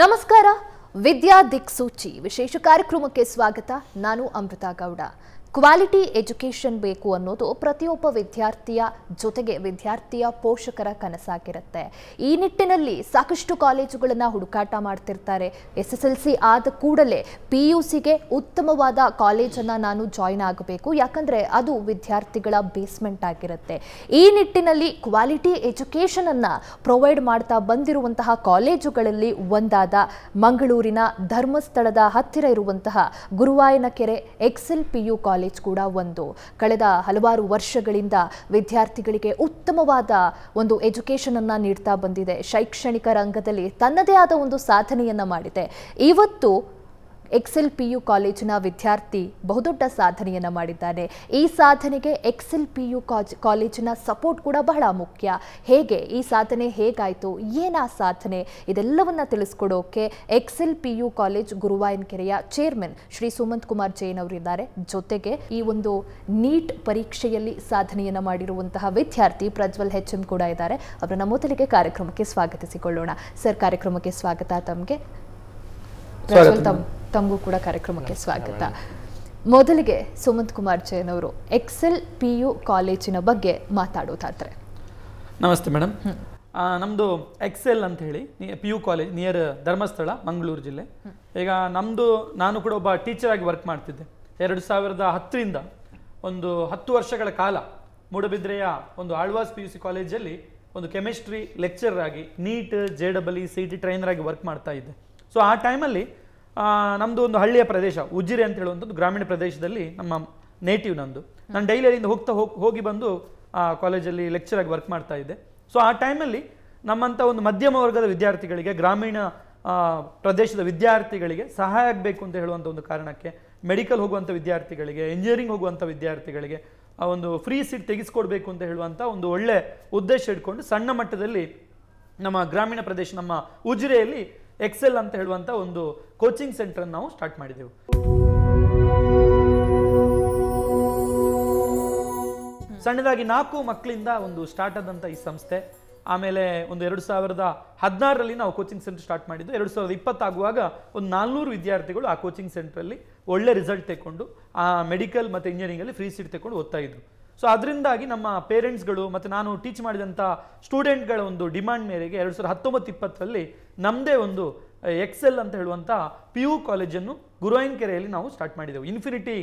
ನಮಸ್ಕಾರ ವಿದ್ಯಾ ದಿಕ್ಸೂಚಿ ವಿಶೇಷ ಕಾರ್ಯಕ್ರಮಕ್ಕೆ ಸ್ವಾಗತ ನಾನು ಅಮೃತ ಗೌಡ ಕ್ವಾಲಿಟಿ ಎಜುಕೇಷನ್ ಬೇಕು ಅನ್ನೋದು ಪ್ರತಿಯೊಬ್ಬ ವಿದ್ಯಾರ್ಥಿಯ ಜೊತೆಗೆ ವಿದ್ಯಾರ್ಥಿಯ ಪೋಷಕರ ಕನಸಾಗಿರುತ್ತೆ ಈ ನಿಟ್ಟಿನಲ್ಲಿ ಸಾಕಷ್ಟು ಕಾಲೇಜುಗಳನ್ನು ಹುಡುಕಾಟ ಮಾಡ್ತಿರ್ತಾರೆ ಎಸ್ ಎಸ್ ಎಲ್ ಸಿ ಆದ ಕೂಡಲೇ ಪಿ ಯು ಸಿಗೆ ಉತ್ತಮವಾದ ಕಾಲೇಜನ್ನು ನಾನು ಜಾಯಿನ್ ಆಗಬೇಕು ಯಾಕಂದರೆ ಅದು ವಿದ್ಯಾರ್ಥಿಗಳ ಬೇಸ್ಮೆಂಟ್ ಆಗಿರುತ್ತೆ ಈ ನಿಟ್ಟಿನಲ್ಲಿ ಕ್ವಾಲಿಟಿ ಎಜುಕೇಷನನ್ನು ಪ್ರೊವೈಡ್ ಮಾಡ್ತಾ ಬಂದಿರುವಂತಹ ಕಾಲೇಜುಗಳಲ್ಲಿ ಒಂದಾದ ಮಂಗಳೂರಿನ ಧರ್ಮಸ್ಥಳದ ಹತ್ತಿರ ಇರುವಂತಹ Guruvayanakere Excel P U college college ಕೂಡ ಒಂದು ಕಳೆದ ಹಲವಾರು ವರ್ಷಗಳಿಂದ ವಿದ್ಯಾರ್ಥಿಗಳಿಗೆ ಉತ್ತಮವಾದ ಒಂದು ಅನ್ನ ನೀಡ್ತಾ ಬಂದಿದೆ ಶೈಕ್ಷಣಿಕ ರಂಗದಲ್ಲಿ ತನ್ನದೇ ಆದ ಒಂದು ಸಾಧನೆಯನ್ನ ಮಾಡಿದೆ ಇವತ್ತು ಎಕ್ಸೆಲ್ ಪಿ ಯು ಕಾಲೇಜಿನ ವಿದ್ಯಾರ್ಥಿ ಬಹುದೊಡ್ಡ ಸಾಧನೆಯನ್ನು ಮಾಡಿದ್ದಾನೆ ಈ ಸಾಧನೆಗೆ ಎಕ್ಸೆಲ್ ಪಿ ಯು ಕಾಜ್ ಕಾಲೇಜಿನ ಸಪೋರ್ಟ್ ಕೂಡ ಬಹಳ ಮುಖ್ಯ ಹೇಗೆ ಈ ಸಾಧನೆ ಹೇಗಾಯಿತು ಏನು ಆ ಸಾಧನೆ ಇದೆಲ್ಲವನ್ನ ತಿಳಿಸ್ಕೊಡೋಕೆ ಎಕ್ಸೆಲ್ ಪಿ ಯು ಕಾಲೇಜ್ ಗುರುವಾಯನಕೆರೆಯ ಚೇರ್ಮನ್ ಶ್ರೀ ಸುಮಂತ್ ಕುಮಾರ್ ಜೈನ್ ಅವರಿದ್ದಾರೆ ಜೊತೆಗೆ ಈ ಒಂದು ನೀಟ್ ಪರೀಕ್ಷೆಯಲ್ಲಿ ಸಾಧನೆಯನ್ನು ಮಾಡಿರುವಂತಹ ವಿದ್ಯಾರ್ಥಿ ಪ್ರಜ್ವಲ್ ಹೆಚ್ ಎಂ ಕೂಡ ಇದ್ದಾರೆ ಅವರನ್ನು ಮೊದಲಿಗೆ ಕಾರ್ಯಕ್ರಮಕ್ಕೆ ಸ್ವಾಗತಿಸಿಕೊಳ್ಳೋಣ ಸರ್ ಕಾರ್ಯಕ್ರಮಕ್ಕೆ ಸ್ವಾಗತ ತಮಗೆ ತಮಗೂ ಕೂಡ ಕಾರ್ಯಕ್ರಮಕ್ಕೆ ಸ್ವಾಗತ ಮೊದಲಿಗೆ ಸುಮಂತ್ ಕುಮಾರ್ ಜೈನ್ ಅವರು ಎಕ್ಸೆಲ್ ಪಿ ಯು ಕಾಲೇಜಿನ ಬಗ್ಗೆ ಮಾತಾಡೋದಾದ್ರೆ ನಮಸ್ತೆ ಮೇಡಮ್ ನಮ್ಮದು ಎಕ್ಸೆಲ್ ಅಂತ ಹೇಳಿ P U college near Dharmasthala Mangaluru ಜಿಲ್ಲೆ ಈಗ ನಮ್ದು ನಾನು ಕೂಡ ಒಬ್ಬ ಟೀಚರ್ ಆಗಿ ವರ್ಕ್ ಮಾಡ್ತಿದ್ದೆ ಎರಡು ಸಾವಿರದ ಹತ್ತರಿಂದ ಒಂದು ಹತ್ತು ವರ್ಷಗಳ ಕಾಲ ಮೂಡಬಿದ್ರೆಯ ಒಂದು ಆಳ್ವಾಸ್ ಪಿ ಯು ಸಿ ಕಾಲೇಜಲ್ಲಿ ಒಂದು ಕೆಮಿಸ್ಟ್ರಿ ಲೆಕ್ಚರ್ ಆಗಿ NEET J double E C T trainer ಆಗಿ ವರ್ಕ್ ಮಾಡ್ತಾ ಇದ್ದೆ ಸೊ ಆ ಟೈಮಲ್ಲಿ ನಮ್ಮದು ಒಂದು ಹಳ್ಳಿಯ ಪ್ರದೇಶ ಉಜ್ಜಿರೆ ಅಂತ ಹೇಳುವಂಥದ್ದು ಗ್ರಾಮೀಣ ಪ್ರದೇಶದಲ್ಲಿ ನಮ್ಮ ನೇಟಿವ್ ನಂದು ನಾನು ಡೈಲಿ ಅಲ್ಲಿಂದ ಹೋಗ್ತಾ ಹೋಗಿ ಬಂದು ಆ ಕಾಲೇಜಲ್ಲಿ ಲೆಕ್ಚರ್ ಆಗಿ ವರ್ಕ್ ಮಾಡ್ತಾ ಇದ್ದೆ ಸೊ ಆ ಟೈಮಲ್ಲಿ ನಮ್ಮಂಥ ಒಂದು ಮಧ್ಯಮ ವರ್ಗದ ವಿದ್ಯಾರ್ಥಿಗಳಿಗೆ ಗ್ರಾಮೀಣ ಪ್ರದೇಶದ ವಿದ್ಯಾರ್ಥಿಗಳಿಗೆ ಸಹಾಯ ಆಗಬೇಕು ಅಂತ ಹೇಳುವಂಥ ಒಂದು ಕಾರಣಕ್ಕೆ ಮೆಡಿಕಲ್ ಹೋಗುವಂಥ ವಿದ್ಯಾರ್ಥಿಗಳಿಗೆ ಇಂಜಿನಿಯರಿಂಗ್ ಹೋಗುವಂಥ ವಿದ್ಯಾರ್ಥಿಗಳಿಗೆ ಆ ಒಂದು ಫ್ರೀ ಸೀಟ್ ತೆಗೆಸ್ಕೊಡ್ಬೇಕು ಅಂತ ಹೇಳುವಂಥ ಒಂದು ಒಳ್ಳೆ ಉದ್ದೇಶ ಇಟ್ಕೊಂಡು ಸಣ್ಣ ಮಟ್ಟದಲ್ಲಿ ನಮ್ಮ ಗ್ರಾಮೀಣ ಪ್ರದೇಶ ನಮ್ಮ ಉಜಿರೆಯಲ್ಲಿ ಎಕ್ಸೆಲ್ ಅಂತ ಹೇಳುವಂಥ ಒಂದು ಕೋಚಿಂಗ್ ಸೆಂಟರ್ ನಾವು ಸ್ಟಾರ್ಟ್ ಮಾಡಿದೆವು ಸಣ್ಣದಾಗಿ ನಾಲ್ಕು ಮಕ್ಕಳಿಂದ ಒಂದು ಸ್ಟಾರ್ಟ್ ಆದಂಥ ಈ ಸಂಸ್ಥೆ ಆಮೇಲೆ ಒಂದು ಎರಡು ಸಾವಿರದ ಹದಿನಾರರಲ್ಲಿ ನಾವು ಕೋಚಿಂಗ್ ಸೆಂಟರ್ ಸ್ಟಾರ್ಟ್ ಮಾಡಿದ್ದು ಎರಡು ಸಾವಿರದ ಇಪ್ಪತ್ತಾಗುವಾಗ ಒಂದು ನಾಲ್ನೂರು ವಿದ್ಯಾರ್ಥಿಗಳು ಆ ಕೋಚಿಂಗ್ ಸೆಂಟ್ರಲ್ಲಿ ಒಳ್ಳೆ ರಿಸಲ್ಟ್ ತೆಗೊಂಡು ಆ ಮೆಡಿಕಲ್ ಮತ್ತು ಇಂಜಿನಿಯರಿಂಗಲ್ಲಿ ಫ್ರೀ ಸೀಟ್ ತೆಕೊಂಡು ಓದ್ತಾ ಇದ್ರು ಸೊ ಅದರಿಂದಾಗಿ ನಮ್ಮ ಪೇರೆಂಟ್ಸ್ಗಳು ಮತ್ತು ನಾನು ಟೀಚ್ ಮಾಡಿದಂಥ ಸ್ಟೂಡೆಂಟ್ಗಳ ಒಂದು ಡಿಮ್ಯಾಂಡ್ ಮೇರೆಗೆ ಎರಡು ಸಾವಿರದ ಹತ್ತೊಂಬತ್ತು ಇಪ್ಪತ್ತರಲ್ಲಿ ನಮ್ಮದೇ ಒಂದು ಎಕ್ಸೆಲ್ ಅಂತ ಹೇಳುವಂಥ ಪಿ ಯು ಕಾಲೇಜನ್ನು ಕೆರೆಯಲ್ಲಿ ನಾವು ಸ್ಟಾರ್ಟ್ ಮಾಡಿದೆವು ಇನ್ಫಿನಿಟಿ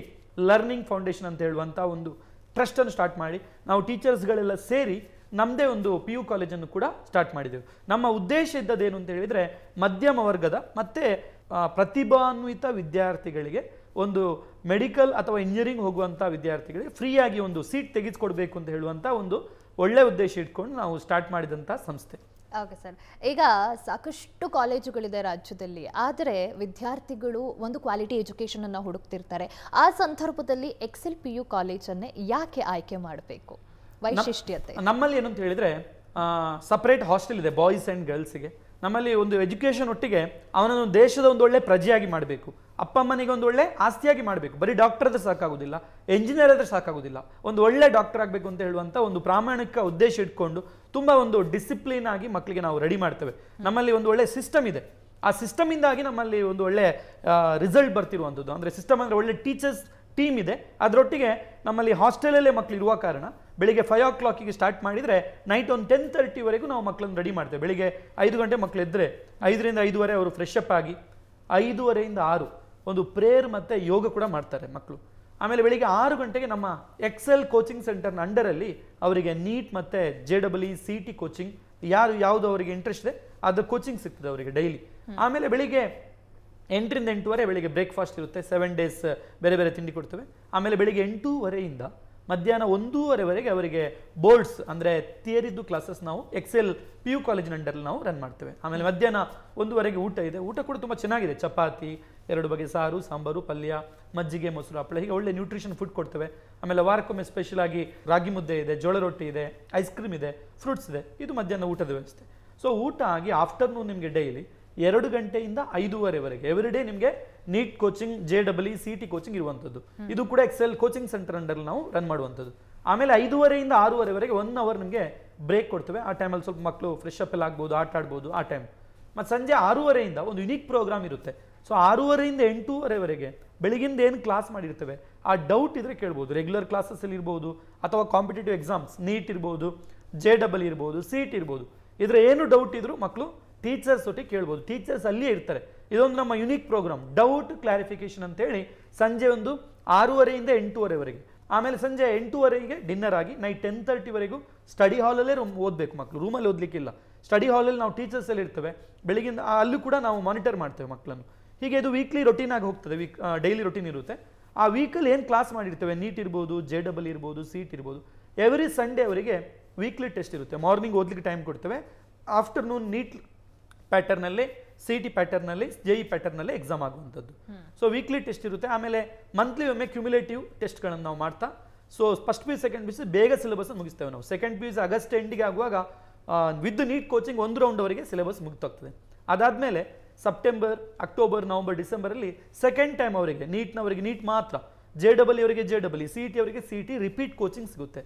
ಲರ್ನಿಂಗ್ ಫೌಂಡೇಶನ್ ಅಂತ ಹೇಳುವಂಥ ಒಂದು ಟ್ರಸ್ಟನ್ನು ಸ್ಟಾರ್ಟ್ ಮಾಡಿ ನಾವು ಟೀಚರ್ಸ್ಗಳೆಲ್ಲ ಸೇರಿ ನಮ್ಮದೇ ಒಂದು ಪಿ ಯು ಕಾಲೇಜನ್ನು ಕೂಡ ಸ್ಟಾರ್ಟ್ ಮಾಡಿದೆವು ನಮ್ಮ ಉದ್ದೇಶ ಇದ್ದದೇನು ಅಂತ ಹೇಳಿದರೆ ಮಧ್ಯಮ ವರ್ಗದ ಮತ್ತು ಪ್ರತಿಭಾನ್ವಿತ ವಿದ್ಯಾರ್ಥಿಗಳಿಗೆ ಒಂದು ಮೆಡಿಕಲ್ ಅಥವಾ ಇಂಜಿನಿಯರಿಂಗ್ ಹೋಗುವಂಥ ವಿದ್ಯಾರ್ಥಿಗಳಿಗೆ ಫ್ರೀಯಾಗಿ ಒಂದು ಸೀಟ್ ತೆಗೆದುಕೊಡ್ಬೇಕು ಅಂತ ಹೇಳುವಂಥ ಒಂದು ಒಳ್ಳೆ ಉದ್ದೇಶ ಇಟ್ಕೊಂಡು ನಾವು ಸ್ಟಾರ್ಟ್ ಮಾಡಿದಂಥ ಸಂಸ್ಥೆ ಓಕೆ ಸರ್ ಈಗ ಸಾಕಷ್ಟು ಕಾಲೇಜುಗಳಿದೆ ರಾಜ್ಯದಲ್ಲಿ ಆದರೆ ವಿದ್ಯಾರ್ಥಿಗಳು ಒಂದು ಕ್ವಾಲಿಟಿ ಎಜುಕೇಷನನ್ನು ಹುಡುಕ್ತಿರ್ತಾರೆ ಆ ಸಂದರ್ಭದಲ್ಲಿ ಎಕ್ಸೆಲ್ ಪಿ ಯು ಕಾಲೇಜನ್ನೇ ಯಾಕೆ ಆಯ್ಕೆ ಮಾಡಬೇಕು ವೈಶಿಷ್ಟ್ಯತೆ ನಮ್ಮಲ್ಲಿ ಏನಂತ ಹೇಳಿದ್ರೆ ಸಪ್ರೇಟ್ ಹಾಸ್ಟೆಲ್ ಇದೆ ಬಾಯ್ಸ್ ಆ್ಯಂಡ್ ಗೆ ನಮ್ಮಲ್ಲಿ ಒಂದು ಎಜುಕೇಷನ್ ಒಟ್ಟಿಗೆ ಅವನನ್ನು ದೇಶದ ಒಂದು ಒಳ್ಳೆ ಪ್ರಜೆಯಾಗಿ ಮಾಡಬೇಕು ಅಪ್ಪ ಅಮ್ಮನಿಗೆ ಒಂದು ಒಳ್ಳೆ ಆಸ್ತಿಯಾಗಿ ಮಾಡಬೇಕು ಬರೀ ಡಾಕ್ಟರ್ ಆದರೆ ಸಾಕಾಗೋದಿಲ್ಲ ಎಂಜಿನಿಯರ್ ಆದರೆ ಸಾಕಾಗೋದಿಲ್ಲ ಒಂದು ಒಳ್ಳೆ ಡಾಕ್ಟರ್ ಆಗಬೇಕು ಅಂತ ಹೇಳುವಂಥ ಒಂದು ಪ್ರಾಮಾಣಿಕ ಉದ್ದೇಶ ಇಟ್ಕೊಂಡು ತುಂಬ ಒಂದು ಡಿಸಿಪ್ಲಿನ್ ಆಗಿ ಮಕ್ಕಳಿಗೆ ನಾವು ರೆಡಿ ಮಾಡ್ತೇವೆ ನಮ್ಮಲ್ಲಿ ಒಂದು ಒಳ್ಳೆ ಸಿಸ್ಟಮ್ ಇದೆ ಆ ಸಿಸ್ಟಮಿಂದಾಗಿ ನಮ್ಮಲ್ಲಿ ಒಂದು ಒಳ್ಳೆ ರಿಸಲ್ಟ್ ಬರ್ತಿರುವಂಥದ್ದು ಅಂದರೆ ಸಿಸ್ಟಮ್ ಅಂದರೆ ಒಳ್ಳೆ ಟೀಚರ್ಸ್ ಟೀಮ್ ಇದೆ ಅದರೊಟ್ಟಿಗೆ ನಮ್ಮಲ್ಲಿ ಹಾಸ್ಟೆಲಲ್ಲೇ ಮಕ್ಕಳು ಇರುವ ಕಾರಣ ಬೆಳಿಗ್ಗೆ ಫೈವ್ ಓ ಕ್ಲಾಕಿಗೆ ಸ್ಟಾರ್ಟ್ ಮಾಡಿದರೆ ನೈಟ್ ಒಂದು ಟೆನ್ ತರ್ಟಿವರೆಗೂ ನಾವು ಮಕ್ಕಳನ್ನು ರೆಡಿ ಮಾಡ್ತೇವೆ ಬೆಳಿಗ್ಗೆ ಐದು ಗಂಟೆ ಮಕ್ಕಳು ಇದ್ದರೆ ಐದರಿಂದ ಐದುವರೆ ಅವರು ಫ್ರೆಶ್ ಅಪ್ ಆಗಿ ಐದುವರೆಯಿಂದ ಆರು ಒಂದು ಪ್ರೇಯರ್ ಮತ್ತು ಯೋಗ ಕೂಡ ಮಾಡ್ತಾರೆ ಮಕ್ಕಳು ಆಮೇಲೆ ಬೆಳಿಗ್ಗೆ ಆರು ಗಂಟೆಗೆ ನಮ್ಮ ಎಕ್ಸೆಲ್ ಕೋಚಿಂಗ್ ಸೆಂಟರ್ನ ಅಂಡರಲ್ಲಿ ಅವರಿಗೆ ನೀಟ್ ಮತ್ತು J double E C T coaching ಯಾರು ಯಾವುದು ಅವರಿಗೆ ಇಂಟ್ರೆಸ್ಟ್ ಇದೆ ಅದು ಕೋಚಿಂಗ್ ಸಿಗ್ತದೆ ಅವರಿಗೆ ಡೈಲಿ ಆಮೇಲೆ ಬೆಳಿಗ್ಗೆ ಎಂಟರಿಂದ ಎಂಟೂವರೆ ಬೆಳಿಗ್ಗೆ ಬ್ರೇಕ್ಫಾಸ್ಟ್ ಇರುತ್ತೆ ಸೆವೆನ್ ಡೇಸ್ ಬೇರೆ ಬೇರೆ ತಿಂಡಿ ಕೊಡ್ತೇವೆ ಆಮೇಲೆ ಬೆಳಿಗ್ಗೆ ಎಂಟೂವರೆಯಿಂದ ಮಧ್ಯಾಹ್ನ ಒಂದೂವರೆವರೆಗೆ ಅವರಿಗೆ ಬೋರ್ಡ್ಸ್ ಅಂದರೆ ತೇರಿದ್ದು ಕ್ಲಾಸಸ್ ನಾವು ಎಕ್ಸೆಲ್ ಪಿ ಯು ಕಾಲೇಜಿನ ಅಂಡರಲ್ಲಿ ನಾವು ರನ್ ಮಾಡ್ತೇವೆ ಆಮೇಲೆ ಮಧ್ಯಾಹ್ನ ಒಂದೂವರೆಗೆ ಊಟ ಇದೆ ಊಟ ಕೂಡ ತುಂಬ ಚೆನ್ನಾಗಿದೆ ಚಪಾತಿ ಎರಡು ಬಗೆ ಸಾರು ಸಾಂಬಾರು ಪಲ್ಯ ಮಜ್ಜಿಗೆ ಮೊಸರು ಹಪ್ಪಳ ಹೀಗೆ ಒಳ್ಳೆ ನ್ಯೂಟ್ರಿಷನ್ ಫುಡ್ ಕೊಡ್ತೇವೆ ಆಮೇಲೆ ವಾರಕ್ಕೊಮ್ಮೆ ಸ್ಪೆಷಲ್ ಆಗಿ ರಾಗಿ ಮುದ್ದೆ ಇದೆ ಜೋಳ ರೊಟ್ಟಿ ಇದೆ ಐಸ್ ಕ್ರೀಮ್ ಇದೆ ಫ್ರೂಟ್ಸ್ ಇದೆ ಇದು ಮಧ್ಯಾಹ್ನ ಊಟದ ವ್ಯವಸ್ಥೆ ಸೊ ಊಟ ಆಗಿ ಆಫ್ಟರ್ನೂನ್ ನಿಮಗೆ ಡೈಲಿ ಎರಡು ಗಂಟೆಯಿಂದ ಐದೂವರೆವರೆಗೆ ಎವ್ರಿ ಡೇ ನಿಮಗೆ NEET coaching J double E C T coaching ಇರುವಂಥದ್ದು ಇದು ಕೂಡ ಎಕ್ಸೆಲ್ ಕೋಚಿಂಗ್ ಸೆಂಟರ್ ಅಂಡಲ್ಲಿ ನಾವು ರನ್ ಮಾಡುವಂಥದ್ದು ಆಮೇಲೆ ಐದೂವರೆಯಿಂದ ಆರೂವರೆವರೆಗೆ ಒನ್ ಅವರ್ ನಿಮಗೆ ಬ್ರೇಕ್ ಕೊಡ್ತೇವೆ ಆ ಟೈಮಲ್ಲಿ ಸ್ವಲ್ಪ ಮಕ್ಕಳು ಫ್ರೆಶ್ ಅಪ್ ಎಲ್ಲ ಆಗ್ಬೋದು ಆಟ ಆಡ್ಬೋದು ಆ ಟೈಮ್ ಮತ್ತು ಸಂಜೆ ಆರೂವರೆಯಿಂದ ಒಂದು ಯುನೀಕ್ ಪ್ರೋಗ್ರಾಮ್ ಇರುತ್ತೆ ಸೊ ಆರೂವರೆಯಿಂದ ಎಂಟೂವರೆವರೆಗೆ ಬೆಳಗಿಂದ ಏನು ಕ್ಲಾಸ್ ಮಾಡಿರ್ತೇವೆ ಆ ಡೌಟ್ ಇದ್ರೆ ಕೇಳ್ಬೋದು ರೆಗ್ಯುಲರ್ ಕ್ಲಾಸಸ್ಸಲ್ಲಿ ಇರ್ಬೋದು ಅಥವಾ ಕಾಂಪಿಟೇಟಿವ್ ಎಕ್ಸಾಮ್ಸ್ ನೀಟ್ ಇರ್ಬೋದು ಜೆ ಡಬಲ್ e ಇರ್ಬೋದು ಸಿ ಇರ್ಬೋದು ಇದರ ಏನು ಡೌಟ್ ಇದ್ರೂ ಮಕ್ಕಳು ಟೀಚರ್ಸ್ ಒಟ್ಟಿಗೆ ಕೇಳ್ಬೋದು ಟೀಚರ್ಸ್ ಅಲ್ಲಿಯೇ ಇರ್ತಾರೆ ಇದೊಂದು ನಮ್ಮ ಯುನೀಕ್ ಪ್ರೋಗ್ರಾಮ್ ಡೌಟ್ ಕ್ಲಾರಿಫಿಕೇಶನ್ ಅಂತೇಳಿ ಸಂಜೆ ಒಂದು ಆರೂವರೆಯಿಂದ ಎಂಟೂವರೆವರೆಗೆ ಆಮೇಲೆ ಸಂಜೆ ಎಂಟೂವರೆಗೆ ಡಿನ್ನರ್ ಆಗಿ ನೈಟ್ ಟೆನ್ ತರ್ಟಿವರೆಗೂ ಸ್ಟಡಿ ಹಾಲಲ್ಲೇ ರೂಮ್ ಓದಬೇಕು ಮಕ್ಕಳು ರೂಮಲ್ಲಿ ಓದಲಿಕ್ಕಿಲ್ಲ ಸ್ಟಡಿ ಹಾಲಲ್ಲಿ ನಾವು ಟೀಚರ್ಸ್ ಎಲ್ಲ ಇರ್ತೇವೆ ಬೆಳಗಿಂದ ಅಲ್ಲೂ ಕೂಡ ನಾವು ಮಾನಿಟರ್ ಮಾಡ್ತೇವೆ ಮಕ್ಕಳನ್ನು ಹೀಗೆ ಇದು ವೀಕ್ಲಿ ರೊಟೀನ್ ಆಗಿ ಹೋಗ್ತದೆ ವೀಕ್ ಡೈಲಿ ರೊಟೀನ್ ಇರುತ್ತೆ ಆ ವೀಕಲ್ಲಿ ಏನು ಕ್ಲಾಸ್ ಮಾಡಿರ್ತೇವೆ ನೀಟ್ ಇರ್ಬೋದು ಜೆ ಡಬಲ್ ಇರ್ಬೋದು ಸೀಟ್ ಇರ್ಬೋದು ಎವ್ರಿ ಸಂಡೇ ಅವರಿಗೆ ವೀಕ್ಲಿ ಟೆಸ್ಟ್ ಇರುತ್ತೆ ಮಾರ್ನಿಂಗ್ ಓದ್ಲಿಕ್ಕೆ ಟೈಮ್ ಕೊಡ್ತೇವೆ ಆಫ್ಟರ್ನೂನ್ ನೀಟ್ ಪ್ಯಾಟರ್ನಲ್ಲಿ ಸಿ ಟಿ ಪ್ಯಾಟರ್ನಲ್ಲಿ ಜೆಇ ಪ್ಯಾಟರ್ನ್ ಪ್ಯಾಟರ್ನಲ್ಲಿ ಎಕ್ಸಾಮ್ ಆಗುವಂಥದ್ದು ಸೊ ವೀಕ್ಲಿ ಟೆಸ್ಟ್ ಇರುತ್ತೆ ಆಮೇಲೆ ಮಂತ್ಲಿ ಒಮ್ಮೆ ಟೆಸ್ಟ್ ಗಳನ್ನು ನಾವು ಮಾಡ್ತಾ so first P second P ಬೇಗ ಸಿಲೆಬಸ್ ಮುಗಿಸ್ತೇವೆ ನಾವು ಸೆಕೆಂಡ್ ಪಿ ಆಗಸ್ಟ್ ಎಂಡಿಗೆ ಆಗುವಾಗ ವಿತ್ ನೀಟ್ ಕೋಚಿಂಗ್ ಒಂದು ಅವರಿಗೆ ಸಿಲೆಬಸ್ ಮುಗ್ತೋಗ್ತದೆ ಅದಾದ್ಮೇಲೆ ಸೆಪ್ಟೆಂಬರ್ ಅಕ್ಟೋಬರ್ ನವಂಬರ್ ಡಿಸೆಂಬರಲ್ಲಿ ಸೆಕೆಂಡ್ ಟೈಮ್ ಅವರಿಗೆ ನೀಟ್ನವರಿಗೆ ನೀಟ್ ಮಾತ್ರ ಜೆ ಡಬಲ್ ಅವರಿಗೆ ಜೆ ಡಬಲ್ ಸಿ ಟಿ ಅವರಿಗೆ ಸಿ ಟಿ ರಿಪೀಟ್ ಕೋಚಿಂಗ್ ಸಿಗುತ್ತೆ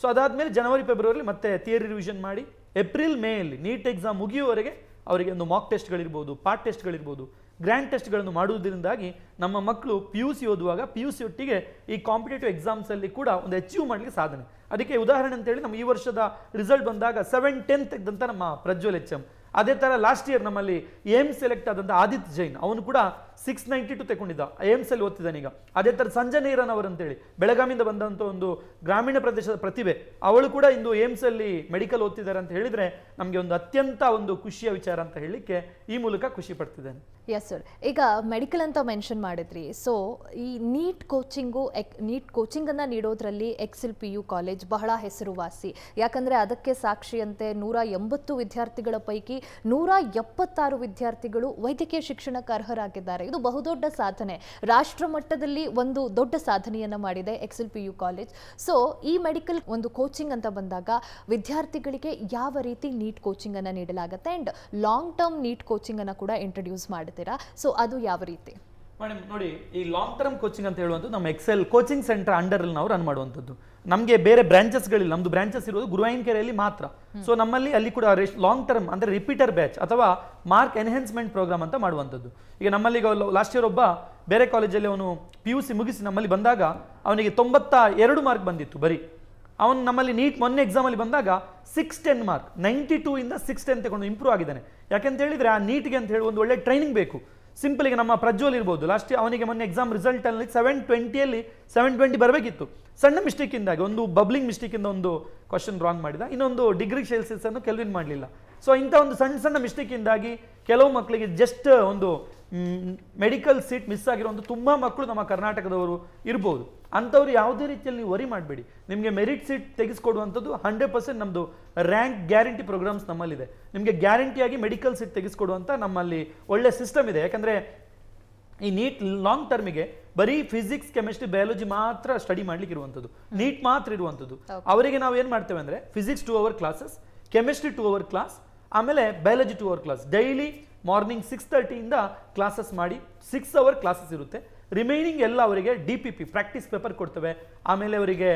ಸೊ ಅದಾದ್ಮೇಲೆ ಜನವರಿ ಫೆಬ್ರವರಿ ಮತ್ತೆ ಥಿಯರಿ ರಿವಿಷನ್ ಮಾಡಿ ಏಪ್ರಿಲ್ ಮೇಯಲ್ಲಿ ನೀಟ್ ಎಕ್ಸಾಮ್ ಮುಗಿಯುವವರೆಗೆ ಅವರಿಗೆ ಒಂದು ಮಾಕ್ ಟೆಸ್ಟ್ಗಳಿರ್ಬೋದು ಪಾರ್ಟ್ ಟೆಸ್ಟ್ಗಳಿರ್ಬೋದು ಗ್ರ್ಯಾಂಡ್ ಟೆಸ್ಟ್ಗಳನ್ನು ಮಾಡುವುದರಿಂದಾಗಿ ನಮ್ಮ ಮಕ್ಕಳು ಪಿ ಯು ಸಿ ಓದುವಾಗ ಪಿ ಯು ಸಿ ಒಟ್ಟಿಗೆ ಈ ಕಾಂಪಿಟೇಟಿವ್ ಎಕ್ಸಾಮ್ಸಲ್ಲಿ ಕೂಡ ಒಂದು ಅಚೀವ್ ಮಾಡಲಿಕ್ಕೆ ಸಾಧನೆ ಅದಕ್ಕೆ ಉದಾಹರಣೆ ಅಂತೇಳಿ ನಮ್ಮ ಈ ವರ್ಷದ ರಿಸಲ್ಟ್ ಬಂದಾಗ ಸೆವೆನ್ ಟೆಂತ್ ತೆಗೆದಂಥ ನಮ್ಮ ಪ್ರಜ್ವಲ್ ಎಚ್ ಎಂ ಅದೇ ಥರ ಲಾಸ್ಟ್ ಇಯರ್ ನಮ್ಮಲ್ಲಿ ಏಮ್ ಸೆಲೆಕ್ಟ್ ಆದಂಥ ಆದಿತ್ಯ ಜೈನ್ ಅವನು ಕೂಡ ಸಿಕ್ಸ್ ನೈಂಟಿ ಟು ತಗೊಂಡಿದ್ದ ಏಮ್ಸ್ ಅಲ್ಲಿ ಓದ್ತಿದ್ದಾನೀಗ ಅದೇ ಥರ ಸಂಜಯ್ ಅಂತ ಅಂತೇಳಿ ಬೆಳಗಾಮಿಯಿಂದ ಬಂದಂಥ ಒಂದು ಗ್ರಾಮೀಣ ಪ್ರದೇಶದ ಪ್ರತಿಭೆ ಅವಳು ಕೂಡ ಇಂದು ಅಲ್ಲಿ ಮೆಡಿಕಲ್ ಓದ್ತಿದ್ದಾರೆ ಅಂತ ಹೇಳಿದ್ರೆ ನಮಗೆ ಒಂದು ಅತ್ಯಂತ ಒಂದು ಖುಷಿಯ ವಿಚಾರ ಅಂತ ಹೇಳಲಿಕ್ಕೆ ಈ ಮೂಲಕ ಖುಷಿ ಪಡ್ತಿದ್ದೇನೆ ಎಸ್ ಸರ್ ಈಗ ಮೆಡಿಕಲ್ ಅಂತ ಮೆನ್ಷನ್ ಮಾಡಿದ್ರಿ ಸೊ ಈ ನೀಟ್ ಕೋಚಿಂಗು ಎಕ್ ನೀಟ್ ಕೋಚಿಂಗನ್ನು ನೀಡೋದ್ರಲ್ಲಿ ಎಕ್ಸೆಲ್ ಪಿ ಯು ಕಾಲೇಜ್ ಬಹಳ ಹೆಸರುವಾಸಿ ಯಾಕಂದ್ರೆ ಅದಕ್ಕೆ ಸಾಕ್ಷಿಯಂತೆ ನೂರ ಎಂಬತ್ತು ವಿದ್ಯಾರ್ಥಿಗಳ ಪೈಕಿ ನೂರ ಎಪ್ಪತ್ತಾರು ವಿದ್ಯಾರ್ಥಿಗಳು ವೈದ್ಯಕೀಯ ಶಿಕ್ಷಣಕ್ಕೆ ಅರ್ಹರಾಗಿದ್ದಾರೆ ಇದು ಬಹುದೊಡ್ಡ ಸಾಧನೆ ರಾಷ್ಟ್ರ ಮಟ್ಟದಲ್ಲಿ ಒಂದು ದೊಡ್ಡ ಸಾಧನೆಯನ್ನು ಮಾಡಿದೆ Excel P U college so ಈ ಮೆಡಿಕಲ್ ಒಂದು ಕೋಚಿಂಗ್ ಅಂತ ಬಂದಾಗ ವಿದ್ಯಾರ್ಥಿಗಳಿಗೆ ಯಾವ ರೀತಿ ನೀಟ್ ಕೋಚಿಂಗನ್ನು ನೀಡಲಾಗುತ್ತೆ ಆ್ಯಂಡ್ ಲಾಂಗ್ ಟರ್ಮ್ ನೀಟ್ ಕೋಚಿಂಗನ್ನು ಕೂಡ ಇಂಟ್ರಡ್ಯೂಸ್ ಮಾಡ್ತೀರಾ ಸೊ ಅದು ಯಾವ ರೀತಿ ಮೇಡಮ್ ನೋಡಿ ಈ ಲಾಂಗ್ ಟರ್ಮ್ ಕೋಚಿಂಗ್ ಅಂತ ಹೇಳುವಂಥದ್ದು ನಮ್ಮ ಎಕ್ಸೆಲ್ ಕೋಚಿಂಗ್ ಸೆಂಟರ್ ಅಂಡರ್ ಅಲ್ಲಿ ನಾವು ರನ್ ಮಾಡುವಂಥದ್ದು ನಮಗೆ ಬೇರೆ ಬ್ರಾಂಚಸ್ಗಳಿಲ್ಲ ನಮ್ಮದು ಬ್ರಾಂಚಸ್ ಇರೋದು ಗುರುವಾಯಿನಕೆರೆಯಲ್ಲಿ ಮಾತ್ರ ಸೊ ನಮ್ಮಲ್ಲಿ ಅಲ್ಲಿ ಕೂಡ ಲಾಂಗ್ ಟರ್ಮ್ ಅಂದರೆ ರಿಪೀಟರ್ ಬ್ಯಾಚ್ ಅಥವಾ ಮಾರ್ಕ್ ಎನ್ಹೆನ್ಸ್ಮೆಂಟ್ ಪ್ರೋಗ್ರಾಮ್ ಅಂತ ಮಾಡುವಂಥದ್ದು ಈಗ ನಮ್ಮಲ್ಲಿ ಲಾಸ್ಟ್ ಇಯರ್ ಒಬ್ಬ ಬೇರೆ ಕಾಲೇಜಲ್ಲಿ ಅವನು ಪಿ ಯು ಸಿ ಮುಗಿಸಿ ನಮ್ಮಲ್ಲಿ ಬಂದಾಗ ಅವನಿಗೆ ತೊಂಬತ್ತ ಎರಡು ಮಾರ್ಕ್ ಬಂದಿತ್ತು ಬರೀ ಅವನು ನಮ್ಮಲ್ಲಿ ನೀಟ್ ಮೊನ್ನೆ ಎಕ್ಸಾಮಲ್ಲಿ ಬಂದಾಗ six ten mark ninety two ಇಂದ ಸಿಕ್ಸ್ ಟೆನ್ ತಗೊಂಡು ಇಂಪ್ರೂವ್ ಆಗಿದ್ದಾನೆ ಯಾಕೆಂತ ಹೇಳಿದರೆ ಆ ನೀಟ್ಗೆ ಅಂತ ಹೇಳಿ ಒಂದು ಒಳ್ಳೆ ಟ್ರೈನಿಂಗ್ ಬೇಕು ಸಿಂಪಲಿಗೆ ನಮ್ಮ ಪ್ರಜ್ವಲ್ ಇರ್ಬೋದು ಲಾಸ್ಟ್ ಅವನಿಗೆ ಮೊನ್ನೆ ಎಕ್ಸಾಮ್ ರಿಸಲ್ಟಲ್ಲಿ ಸೆವೆನ್ ಟ್ವೆಂಟಿಯಲ್ಲಿ ಸೆವೆನ್ ಟ್ವೆಂಟಿ ಬರಬೇಕಿತ್ತು ಸಣ್ಣ ಮಿಸ್ಟೇಕಿಂದಾಗಿ ಒಂದು ಬಬ್ಲಿಂಗ್ ಮಿಸ್ಟೇಕಿಂದ ಒಂದು ಕ್ವಶನ್ ರಾಂಗ್ ಮಾಡಿದ ಇನ್ನೊಂದು ಡಿಗ್ರಿ ಸೆಲ್ಸಿಯಸ್ ಅನ್ನು ಕೆಲ್ವಿನ್ ಮಾಡಲಿಲ್ಲ ಸೊ ಇಂಥ ಒಂದು ಸಣ್ಣ ಸಣ್ಣ ಮಿಸ್ಟೇಕಿಂದಾಗಿ ಕೆಲವು ಮಕ್ಕಳಿಗೆ ಜಸ್ಟ್ ಒಂದು ಮೆಡಿಕಲ್ ಸೀಟ್ ಮಿಸ್ ಆಗಿರುವಂಥ ತುಂಬ ಮಕ್ಕಳು ನಮ್ಮ ಕರ್ನಾಟಕದವರು ಇರ್ಬೋದು ಅಂಥವ್ರು ಯಾವುದೇ ರೀತಿಯಲ್ಲಿ ವರಿ ಮಾಡಬೇಡಿ ನಿಮಗೆ ಮೆರಿಟ್ ಸೀಟ್ ತೆಗೆಸ್ಕೊಡುವಂಥದ್ದು ಹಂಡ್ರೆಡ್ ಪರ್ಸೆಂಟ್ ನಮ್ಮದು ರ್ಯಾಂಕ್ ಗ್ಯಾರಂಟಿ ಪ್ರೋಗ್ರಾಮ್ಸ್ ನಮ್ಮಲ್ಲಿದೆ ನಿಮಗೆ ಗ್ಯಾರಂಟಿಯಾಗಿ ಮೆಡಿಕಲ್ ಸೀಟ್ ತೆಗೆಸ್ಕೊಡುವಂಥ ನಮ್ಮಲ್ಲಿ ಒಳ್ಳೆ ಸಿಸ್ಟಮ್ ಇದೆ ಯಾಕಂದರೆ ಈ ನೀಟ್ ಲಾಂಗ್ ಟರ್ಮಿಗೆ ಬರೀ ಫಿಸಿಕ್ಸ್ ಕೆಮಿಸ್ಟ್ರಿ ಬಯಾಲಜಿ ಮಾತ್ರ ಸ್ಟಡಿ ಮಾಡ್ಲಿಕ್ಕೆ ಇರುವಂಥದ್ದು ನೀಟ್ ಮಾತ್ರ ಇರುವಂಥದ್ದು ಅವರಿಗೆ ನಾವು ಏನು ಮಾಡ್ತೇವೆ ಅಂದರೆ physics two hour classes chemistry two hour class ಆಮೇಲೆ biology two hour class daily morning six ತರ್ಟಿಯಿಂದ ಕ್ಲಾಸಸ್ ಮಾಡಿ ಸಿಕ್ಸ್ ಅವರ್ ಕ್ಲಾಸಸ್ ಇರುತ್ತೆ ರಿಮೈನಿಂಗ್ ಎಲ್ಲ ಅವರಿಗೆ D P P practice paper ಕೊಡ್ತವೆ ಆಮೇಲೆ ಅವರಿಗೆ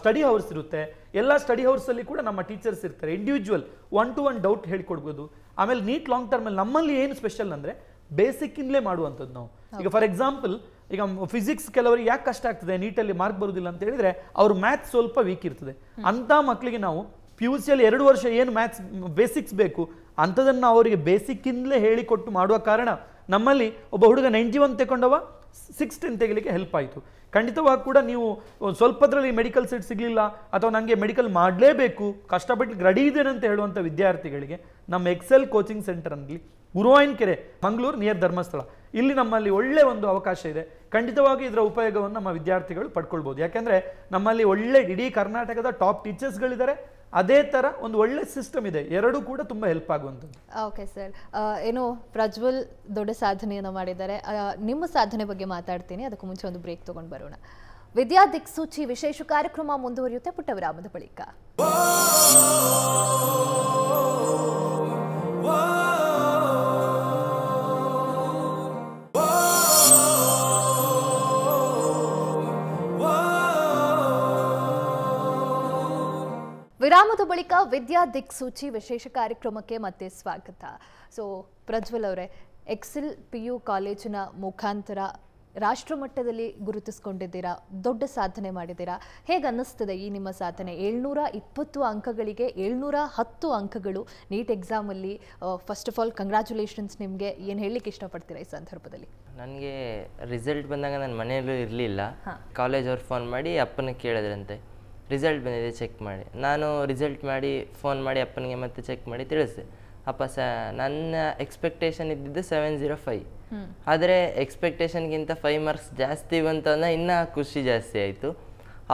ಸ್ಟಡಿ ಅವರ್ಸ್ ಇರುತ್ತೆ ಎಲ್ಲ ಸ್ಟಡಿ ಅವರ್ಸಲ್ಲಿ ಕೂಡ ನಮ್ಮ ಟೀಚರ್ಸ್ ಇರ್ತಾರೆ individual one to one doubt ಹೇಳ್ಕೊಡ್ಬೋದು ಆಮೇಲೆ ನೀಟ್ ಲಾಂಗ್ ಟರ್ಮಲ್ಲಿ ನಮ್ಮಲ್ಲಿ ಏನು ಸ್ಪೆಷಲ್ ಅಂದರೆ ಬೇಸಿಕ್ಕಿಂದಲೇ ಮಾಡುವಂಥದ್ದು ನಾವು ಈಗ ಫಾರ್ ಎಕ್ಸಾಂಪಲ್ ಈಗ ಫಿಸಿಕ್ಸ್ ಕೆಲವರಿಗೆ ಯಾಕೆ ಕಷ್ಟ ಆಗ್ತದೆ ನೀಟಲ್ಲಿ ಮಾರ್ಕ್ ಬರೋದಿಲ್ಲ ಅಂತ ಹೇಳಿದ್ರೆ ಅವ್ರ ಮ್ಯಾಥ್ಸ್ ಸ್ವಲ್ಪ ವೀಕ್ ಇರ್ತದೆ ಅಂಥ ಮಕ್ಕಳಿಗೆ ನಾವು ಪಿ ಯು ಸಿಯಲ್ಲಿ ಎರಡು ವರ್ಷ ಏನು ಮ್ಯಾಥ್ಸ್ ಬೇಸಿಕ್ಸ್ ಬೇಕು ಅಂಥದನ್ನು ಅವರಿಗೆ ಬೇಸಿಕ್ಕಿಂದಲೇ ಹೇಳಿಕೊಟ್ಟು ಮಾಡುವ ಕಾರಣ ನಮ್ಮಲ್ಲಿ ಒಬ್ಬ ಹುಡುಗ ನೈಂಟಿ ಒನ್ ತೆಗೊಂಡವ ಸಿಕ್ಸ್ ಟೆನ್ ತೆಗಲಿಕ್ಕೆ ಹೆಲ್ಪ್ ಆಯಿತು ಖಂಡಿತವಾಗಿ ಕೂಡ ನೀವು ಸ್ವಲ್ಪದರಲ್ಲಿ ಮೆಡಿಕಲ್ ಸೀಟ್ ಸಿಗಲಿಲ್ಲ ಅಥವಾ ನನಗೆ ಮೆಡಿಕಲ್ ಮಾಡಲೇಬೇಕು ಕಷ್ಟಪಟ್ಟು ರೆಡಿ ಇದ್ದೇನೆ ಅಂತ ಹೇಳುವಂಥ ವಿದ್ಯಾರ್ಥಿಗಳಿಗೆ ನಮ್ಮ ಎಕ್ಸೆಲ್ ಕೋಚಿಂಗ್ ಸೆಂಟರ್ನಲ್ಲಿ ಕೆರೆ ಮಂಗಳೂರು ನಿಯರ್ ಧರ್ಮಸ್ಥಳ ಇಲ್ಲಿ ನಮ್ಮಲ್ಲಿ ಒಳ್ಳೆ ಒಂದು ಅವಕಾಶ ಇದೆ ಖಂಡಿತವಾಗಿ ಇದರ ಉಪಯೋಗವನ್ನು ನಮ್ಮ ವಿದ್ಯಾರ್ಥಿಗಳು ಪಡ್ಕೊಳ್ಬೋದು ಯಾಕೆಂದರೆ ನಮ್ಮಲ್ಲಿ ಒಳ್ಳೆ ಇಡೀ ಕರ್ನಾಟಕದ ಟಾಪ್ ಟೀಚರ್ಸ್ಗಳಿದ್ದಾರೆ ಅದೇ ತರ ಒಂದು ಒಳ್ಳೆ ಸಿಸ್ಟಮ್ ಇದೆ ಎರಡು ಕೂಡ ತುಂಬಾ ಹೆಲ್ಪ್ ಆಗುವಂಥದ್ದು ಓಕೆ ಸರ್ ಏನು ಪ್ರಜ್ವಲ್ ದೊಡ್ಡ ಸಾಧನೆಯನ್ನು ಮಾಡಿದ್ದಾರೆ ನಿಮ್ಮ ಸಾಧನೆ ಬಗ್ಗೆ ಮಾತಾಡ್ತೀನಿ ಅದಕ್ಕೂ ಮುಂಚೆ ಒಂದು ಬ್ರೇಕ್ ತಗೊಂಡು ಬರೋಣ ವಿದ್ಯಾ ದಿಕ್ಸೂಚಿ ವಿಶೇಷ ಕಾರ್ಯಕ್ರಮ ಮುಂದುವರಿಯುತ್ತೆ ವಿರಾಮದ ಬಳಿಕ ವಿರಾಮದ ಬಳಿಕ ವಿದ್ಯಾ ದಿಕ್ಸೂಚಿ ವಿಶೇಷ ಕಾರ್ಯಕ್ರಮಕ್ಕೆ ಮತ್ತೆ ಸ್ವಾಗತ ಸೊ ಪ್ರಜ್ವಲ್ ಅವರೇ ಎಕ್ಸೆಲ್ ಪಿ ಯು ಕಾಲೇಜಿನ ಮುಖಾಂತರ ರಾಷ್ಟ್ರ ಮಟ್ಟದಲ್ಲಿ ಗುರುತಿಸ್ಕೊಂಡಿದ್ದೀರಾ ದೊಡ್ಡ ಸಾಧನೆ ಮಾಡಿದ್ದೀರಾ ಹೇಗೆ ಅನ್ನಿಸ್ತದೆ ಈ ನಿಮ್ಮ ಸಾಧನೆ ಏಳ್ನೂರ ಇಪ್ಪತ್ತು ಅಂಕಗಳಿಗೆ ಏಳ್ನೂರ ಹತ್ತು ಅಂಕಗಳು ನೀಟ್ ಎಕ್ಸಾಮಲ್ಲಿ ಫಸ್ಟ್ ಆಫ್ ಆಲ್ ಕಂಗ್ರ್ಯಾಚುಲೇಷನ್ಸ್ ನಿಮಗೆ ಏನು ಹೇಳಲಿಕ್ಕೆ ಇಷ್ಟಪಡ್ತೀರಾ ಈ ಸಂದರ್ಭದಲ್ಲಿ ನನಗೆ ರಿಸಲ್ಟ್ ಬಂದಾಗ ನಾನು ಮನೆಯಲ್ಲೂ ಇರಲಿಲ್ಲ ಕಾಲೇಜ್ ಅವ್ರು ಫೋನ್ ಮಾಡಿ ಅಪ್ಪನ ಕೇಳಿದ್ರಂತೆ ರಿಸಲ್ಟ್ ಬಂದಿದೆ ಚೆಕ್ ಮಾಡಿ ನಾನು ರಿಸಲ್ಟ್ ಮಾಡಿ ಫೋನ್ ಮಾಡಿ ಅಪ್ಪನಿಗೆ ಮತ್ತೆ ಚೆಕ್ ಮಾಡಿ ತಿಳಿಸಿದೆ ಅಪ್ಪ ಸ ನನ್ನ ಎಕ್ಸ್ಪೆಕ್ಟೇಷನ್ ಇದ್ದಿದ್ದು ಸೆವೆನ್ ಜೀರೋ ಫೈ ಆದರೆ ಎಕ್ಸ್ಪೆಕ್ಟೇಷನ್ಗಿಂತ ಫೈವ್ ಮಾರ್ಕ್ಸ್ ಜಾಸ್ತಿ ಬಂತಂದ್ರೆ ಇನ್ನೂ ಖುಷಿ ಜಾಸ್ತಿ ಆಯಿತು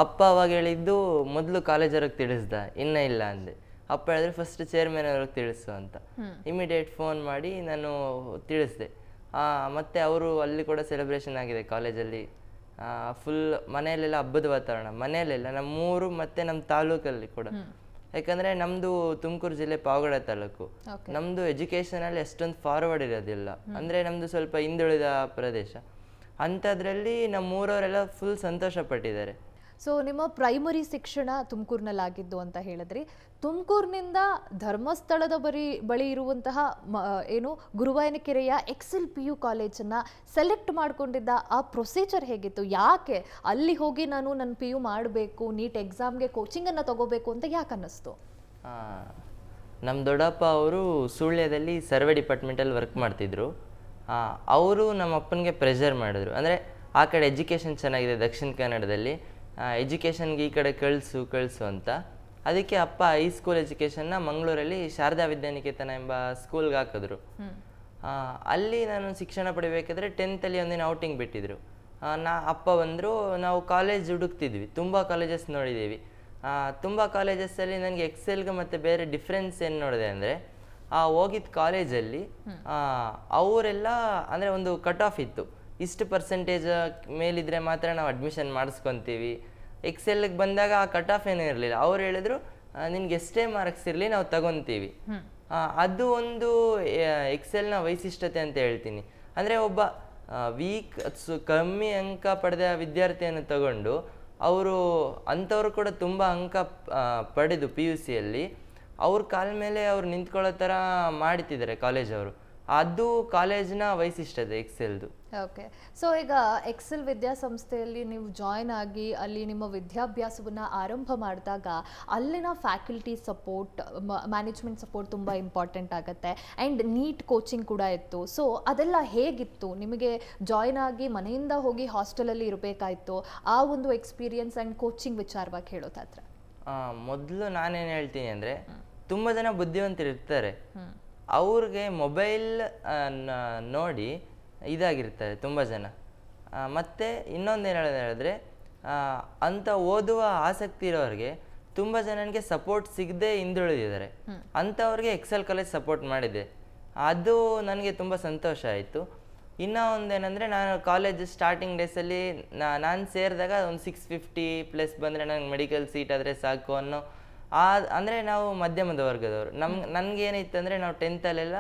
ಅಪ್ಪ ಅವಾಗ ಹೇಳಿದ್ದು ಮೊದಲು ಕಾಲೇಜವ್ರಿಗೆ ತಿಳಿಸ್ದ ಇನ್ನೂ ಇಲ್ಲ ಅಂದೆ ಅಪ್ಪ ಹೇಳಿದ್ರೆ ಫಸ್ಟ್ ಚೇರ್ಮನ್ ಅವ್ರಿಗೆ ತಿಳಿಸು ಅಂತ ಇಮಿಡಿಯೇಟ್ ಫೋನ್ ಮಾಡಿ ನಾನು ತಿಳಿಸಿದೆ ಮತ್ತು ಅವರು ಅಲ್ಲಿ ಕೂಡ ಸೆಲೆಬ್ರೇಷನ್ ಆಗಿದೆ ಕಾಲೇಜಲ್ಲಿ ಫುಲ್ ಮನೆಯಲ್ಲೆಲ್ಲ ಹಬ್ಬದ ವಾತಾವರಣ ಮನೆಯಲ್ಲೆಲ್ಲ ನಮ್ಮೂರು ಮತ್ತೆ ನಮ್ಮ ತಾಲೂಕಲ್ಲಿ ಕೂಡ ಯಾಕಂದ್ರೆ ನಮ್ದು ತುಮಕೂರು ಜಿಲ್ಲೆ ಪಾವಗಡ ತಾಲೂಕು ನಮ್ದು ಎಜುಕೇಶನ್ ಅಲ್ಲಿ ಅಷ್ಟೊಂದು ಫಾರ್ವರ್ಡ್ ಇರೋದಿಲ್ಲ ಅಂದ್ರೆ ನಮ್ದು ಸ್ವಲ್ಪ ಹಿಂದುಳಿದ ಪ್ರದೇಶ ಅಂತದ್ರಲ್ಲಿ ನಮ್ಮೂರವರೆಲ್ಲ ಫುಲ್ ಸಂತೋಷ ಪಟ್ಟಿದ್ದಾರೆ ಸೊ ನಿಮ್ಮ ಪ್ರೈಮರಿ ಶಿಕ್ಷಣ ತುಮಕೂರಿನಲ್ಲಾಗಿದ್ದು ಅಂತ ಹೇಳಿದ್ರಿ ತುಮಕೂರಿನಿಂದ ಧರ್ಮಸ್ಥಳದ ಬರಿ ಬಳಿ ಇರುವಂತಹ ಏನು ಗುರುವಾಯನಕೆರೆಯ ಎಕ್ಸೆಲ್ ಪಿ ಯು ಕಾಲೇಜನ್ನು ಸೆಲೆಕ್ಟ್ ಮಾಡಿಕೊಂಡಿದ್ದ ಆ ಪ್ರೊಸೀಜರ್ ಹೇಗಿತ್ತು ಯಾಕೆ ಅಲ್ಲಿ ಹೋಗಿ ನಾನು ನನ್ನ ಪಿ ಯು ಮಾಡಬೇಕು ನೀಟ್ ಎಕ್ಸಾಮ್ಗೆ ಕೋಚಿಂಗನ್ನು ತಗೋಬೇಕು ಅಂತ ಯಾಕೆ ಅನ್ನಿಸ್ತು ನಮ್ಮ ದೊಡ್ಡಪ್ಪ ಅವರು ಸುಳ್ಯದಲ್ಲಿ ಸರ್ವೆ ಡಿಪಾರ್ಟ್ಮೆಂಟಲ್ಲಿ ವರ್ಕ್ ಮಾಡ್ತಿದ್ರು ಅವರು ನಮ್ಮ ಅಪ್ಪನಿಗೆ ಪ್ರೆಷರ್ ಮಾಡಿದ್ರು ಅಂದರೆ ಆ ಕಡೆ ಎಜುಕೇಷನ್ ಚೆನ್ನಾಗಿದೆ ದಕ್ಷಿಣ ಕನ್ನಡದಲ್ಲಿ ಎಜುಕೇಷನ್ಗೆ ಈ ಕಡೆ ಕಳಿಸು ಕಳಿಸು ಅಂತ ಅದಕ್ಕೆ ಅಪ್ಪ ಹೈ ಸ್ಕೂಲ್ ಎಜುಕೇಷನ್ನ ಮಂಗಳೂರಲ್ಲಿ ಶಾರದಾ ವಿದ್ಯಾನಿಕೇತನ ಎಂಬ ಸ್ಕೂಲ್ಗೆ ಹಾಕಿದ್ರು ಅಲ್ಲಿ ನಾನು ಶಿಕ್ಷಣ ಪಡಿಬೇಕಾದ್ರೆ ಟೆಂತಲ್ಲಿ ಒಂದಿನ ಔಟಿಂಗ್ ಬಿಟ್ಟಿದ್ರು ನಾ ಅಪ್ಪ ಬಂದರು ನಾವು ಕಾಲೇಜ್ ಹುಡುಕ್ತಿದ್ವಿ ತುಂಬ ಕಾಲೇಜಸ್ ನೋಡಿದ್ದೀವಿ ತುಂಬ ಕಾಲೇಜಸ್ಸಲ್ಲಿ ನನಗೆ ಎಕ್ಸೆಲ್ಗೆ ಮತ್ತು ಬೇರೆ ಡಿಫ್ರೆನ್ಸ್ ಏನು ನೋಡಿದೆ ಅಂದರೆ ಆ ಹೋಗಿದ್ದ ಕಾಲೇಜಲ್ಲಿ ಅವರೆಲ್ಲ ಅಂದರೆ ಒಂದು ಕಟ್ ಆಫ್ ಇತ್ತು ಇಷ್ಟು ಪರ್ಸೆಂಟೇಜ್ ಮೇಲಿದ್ರೆ ಮಾತ್ರ ನಾವು ಅಡ್ಮಿಷನ್ ಮಾಡಿಸ್ಕೊತೀವಿ ಎಕ್ಸೆಲ್ಗೆ ಬಂದಾಗ ಆ ಕಟ್ ಆಫ್ ಏನೂ ಇರಲಿಲ್ಲ ಅವ್ರು ಹೇಳಿದ್ರು ನಿನ್ಗೆ ಎಷ್ಟೇ ಮಾರ್ಕ್ಸ್ ಇರಲಿ ನಾವು ತಗೊತೀವಿ ಅದು ಒಂದು ಎಕ್ಸೆಲ್ನ ವೈಶಿಷ್ಟ್ಯತೆ ಅಂತ ಹೇಳ್ತೀನಿ ಅಂದರೆ ಒಬ್ಬ ವೀಕ್ ಕಮ್ಮಿ ಅಂಕ ಪಡೆದ ವಿದ್ಯಾರ್ಥಿಯನ್ನು ತಗೊಂಡು ಅವರು ಅಂಥವ್ರು ಕೂಡ ತುಂಬ ಅಂಕ ಪಡೆದು ಪಿ ಯು ಸಿಯಲ್ಲಿ ಅವ್ರ ಕಾಲ ಮೇಲೆ ಅವ್ರು ನಿಂತ್ಕೊಳ್ಳೋ ಥರ ಮಾಡ್ತಿದ್ದಾರೆ ಕಾಲೇಜವರು ಅದು ಕಾಲೇಜ್ನ ಅದೇ ಎಕ್ಸೆಲ್ದು ಓಕೆ ಸೊ ಈಗ ಎಕ್ಸೆಲ್ ವಿದ್ಯಾಸಂಸ್ಥೆಯಲ್ಲಿ ನೀವು ಜಾಯ್ನ್ ಆಗಿ ಅಲ್ಲಿ ನಿಮ್ಮ ವಿದ್ಯಾಭ್ಯಾಸವನ್ನು ಆರಂಭ ಮಾಡಿದಾಗ ಅಲ್ಲಿನ ಫ್ಯಾಕಲ್ಟಿ ಸಪೋರ್ಟ್ ಮ್ಯಾನೇಜ್ಮೆಂಟ್ ಸಪೋರ್ಟ್ ತುಂಬ ಇಂಪಾರ್ಟೆಂಟ್ ಆಗುತ್ತೆ ಆ್ಯಂಡ್ ನೀಟ್ ಕೋಚಿಂಗ್ ಕೂಡ ಇತ್ತು ಸೊ ಅದೆಲ್ಲ ಹೇಗಿತ್ತು ನಿಮಗೆ ಜಾಯ್ನ್ ಆಗಿ ಮನೆಯಿಂದ ಹೋಗಿ ಹಾಸ್ಟೆಲಲ್ಲಿ ಇರಬೇಕಾಯಿತು ಆ ಒಂದು ಎಕ್ಸ್ಪೀರಿಯನ್ಸ್ ಆ್ಯಂಡ್ ಕೋಚಿಂಗ್ ವಿಚಾರವಾಗಿ ಹೇಳೋದಾದ್ರೆ ಮೊದಲು ನಾನೇನು ಹೇಳ್ತೀನಿ ಅಂದರೆ ತುಂಬ ಜನ ಬುದ್ಧಿವಂತರಿರ್ತಾರೆ ಅವ್ರಿಗೆ ಮೊಬೈಲ್ ನೋಡಿ ಇದಾಗಿರ್ತಾರೆ ತುಂಬ ಜನ ಮತ್ತು ಇನ್ನೊಂದು ಏನು ಹೇಳಿದ್ರೆ ಅಂಥ ಓದುವ ಆಸಕ್ತಿ ಇರೋರಿಗೆ ತುಂಬ ಜನನಿಗೆ ಸಪೋರ್ಟ್ ಸಿಗದೆ ಹಿಂದುಳಿದಿದ್ದಾರೆ ಅಂಥವ್ರಿಗೆ ಎಕ್ಸೆಲ್ ಕಾಲೇಜ್ ಸಪೋರ್ಟ್ ಮಾಡಿದೆ ಅದು ನನಗೆ ತುಂಬ ಸಂತೋಷ ಆಯಿತು ಇನ್ನೂ ಒಂದೇನಂದರೆ ನಾನು ಕಾಲೇಜ್ ಸ್ಟಾರ್ಟಿಂಗ್ ಡೇಸಲ್ಲಿ ನಾನು ಸೇರಿದಾಗ ಒಂದು ಸಿಕ್ಸ್ ಫಿಫ್ಟಿ ಪ್ಲಸ್ ಬಂದರೆ ನನಗೆ ಮೆಡಿಕಲ್ ಸೀಟ್ ಆದರೆ ಸಾಕು ಅನ್ನೋ ಆ ಅಂದರೆ ನಾವು ಮಧ್ಯಮದ ವರ್ಗದವರು ನಮ್ಗೆ ಏನಿತ್ತು ಅಂದರೆ ನಾವು ಟೆಂತಲ್ಲೆಲ್ಲ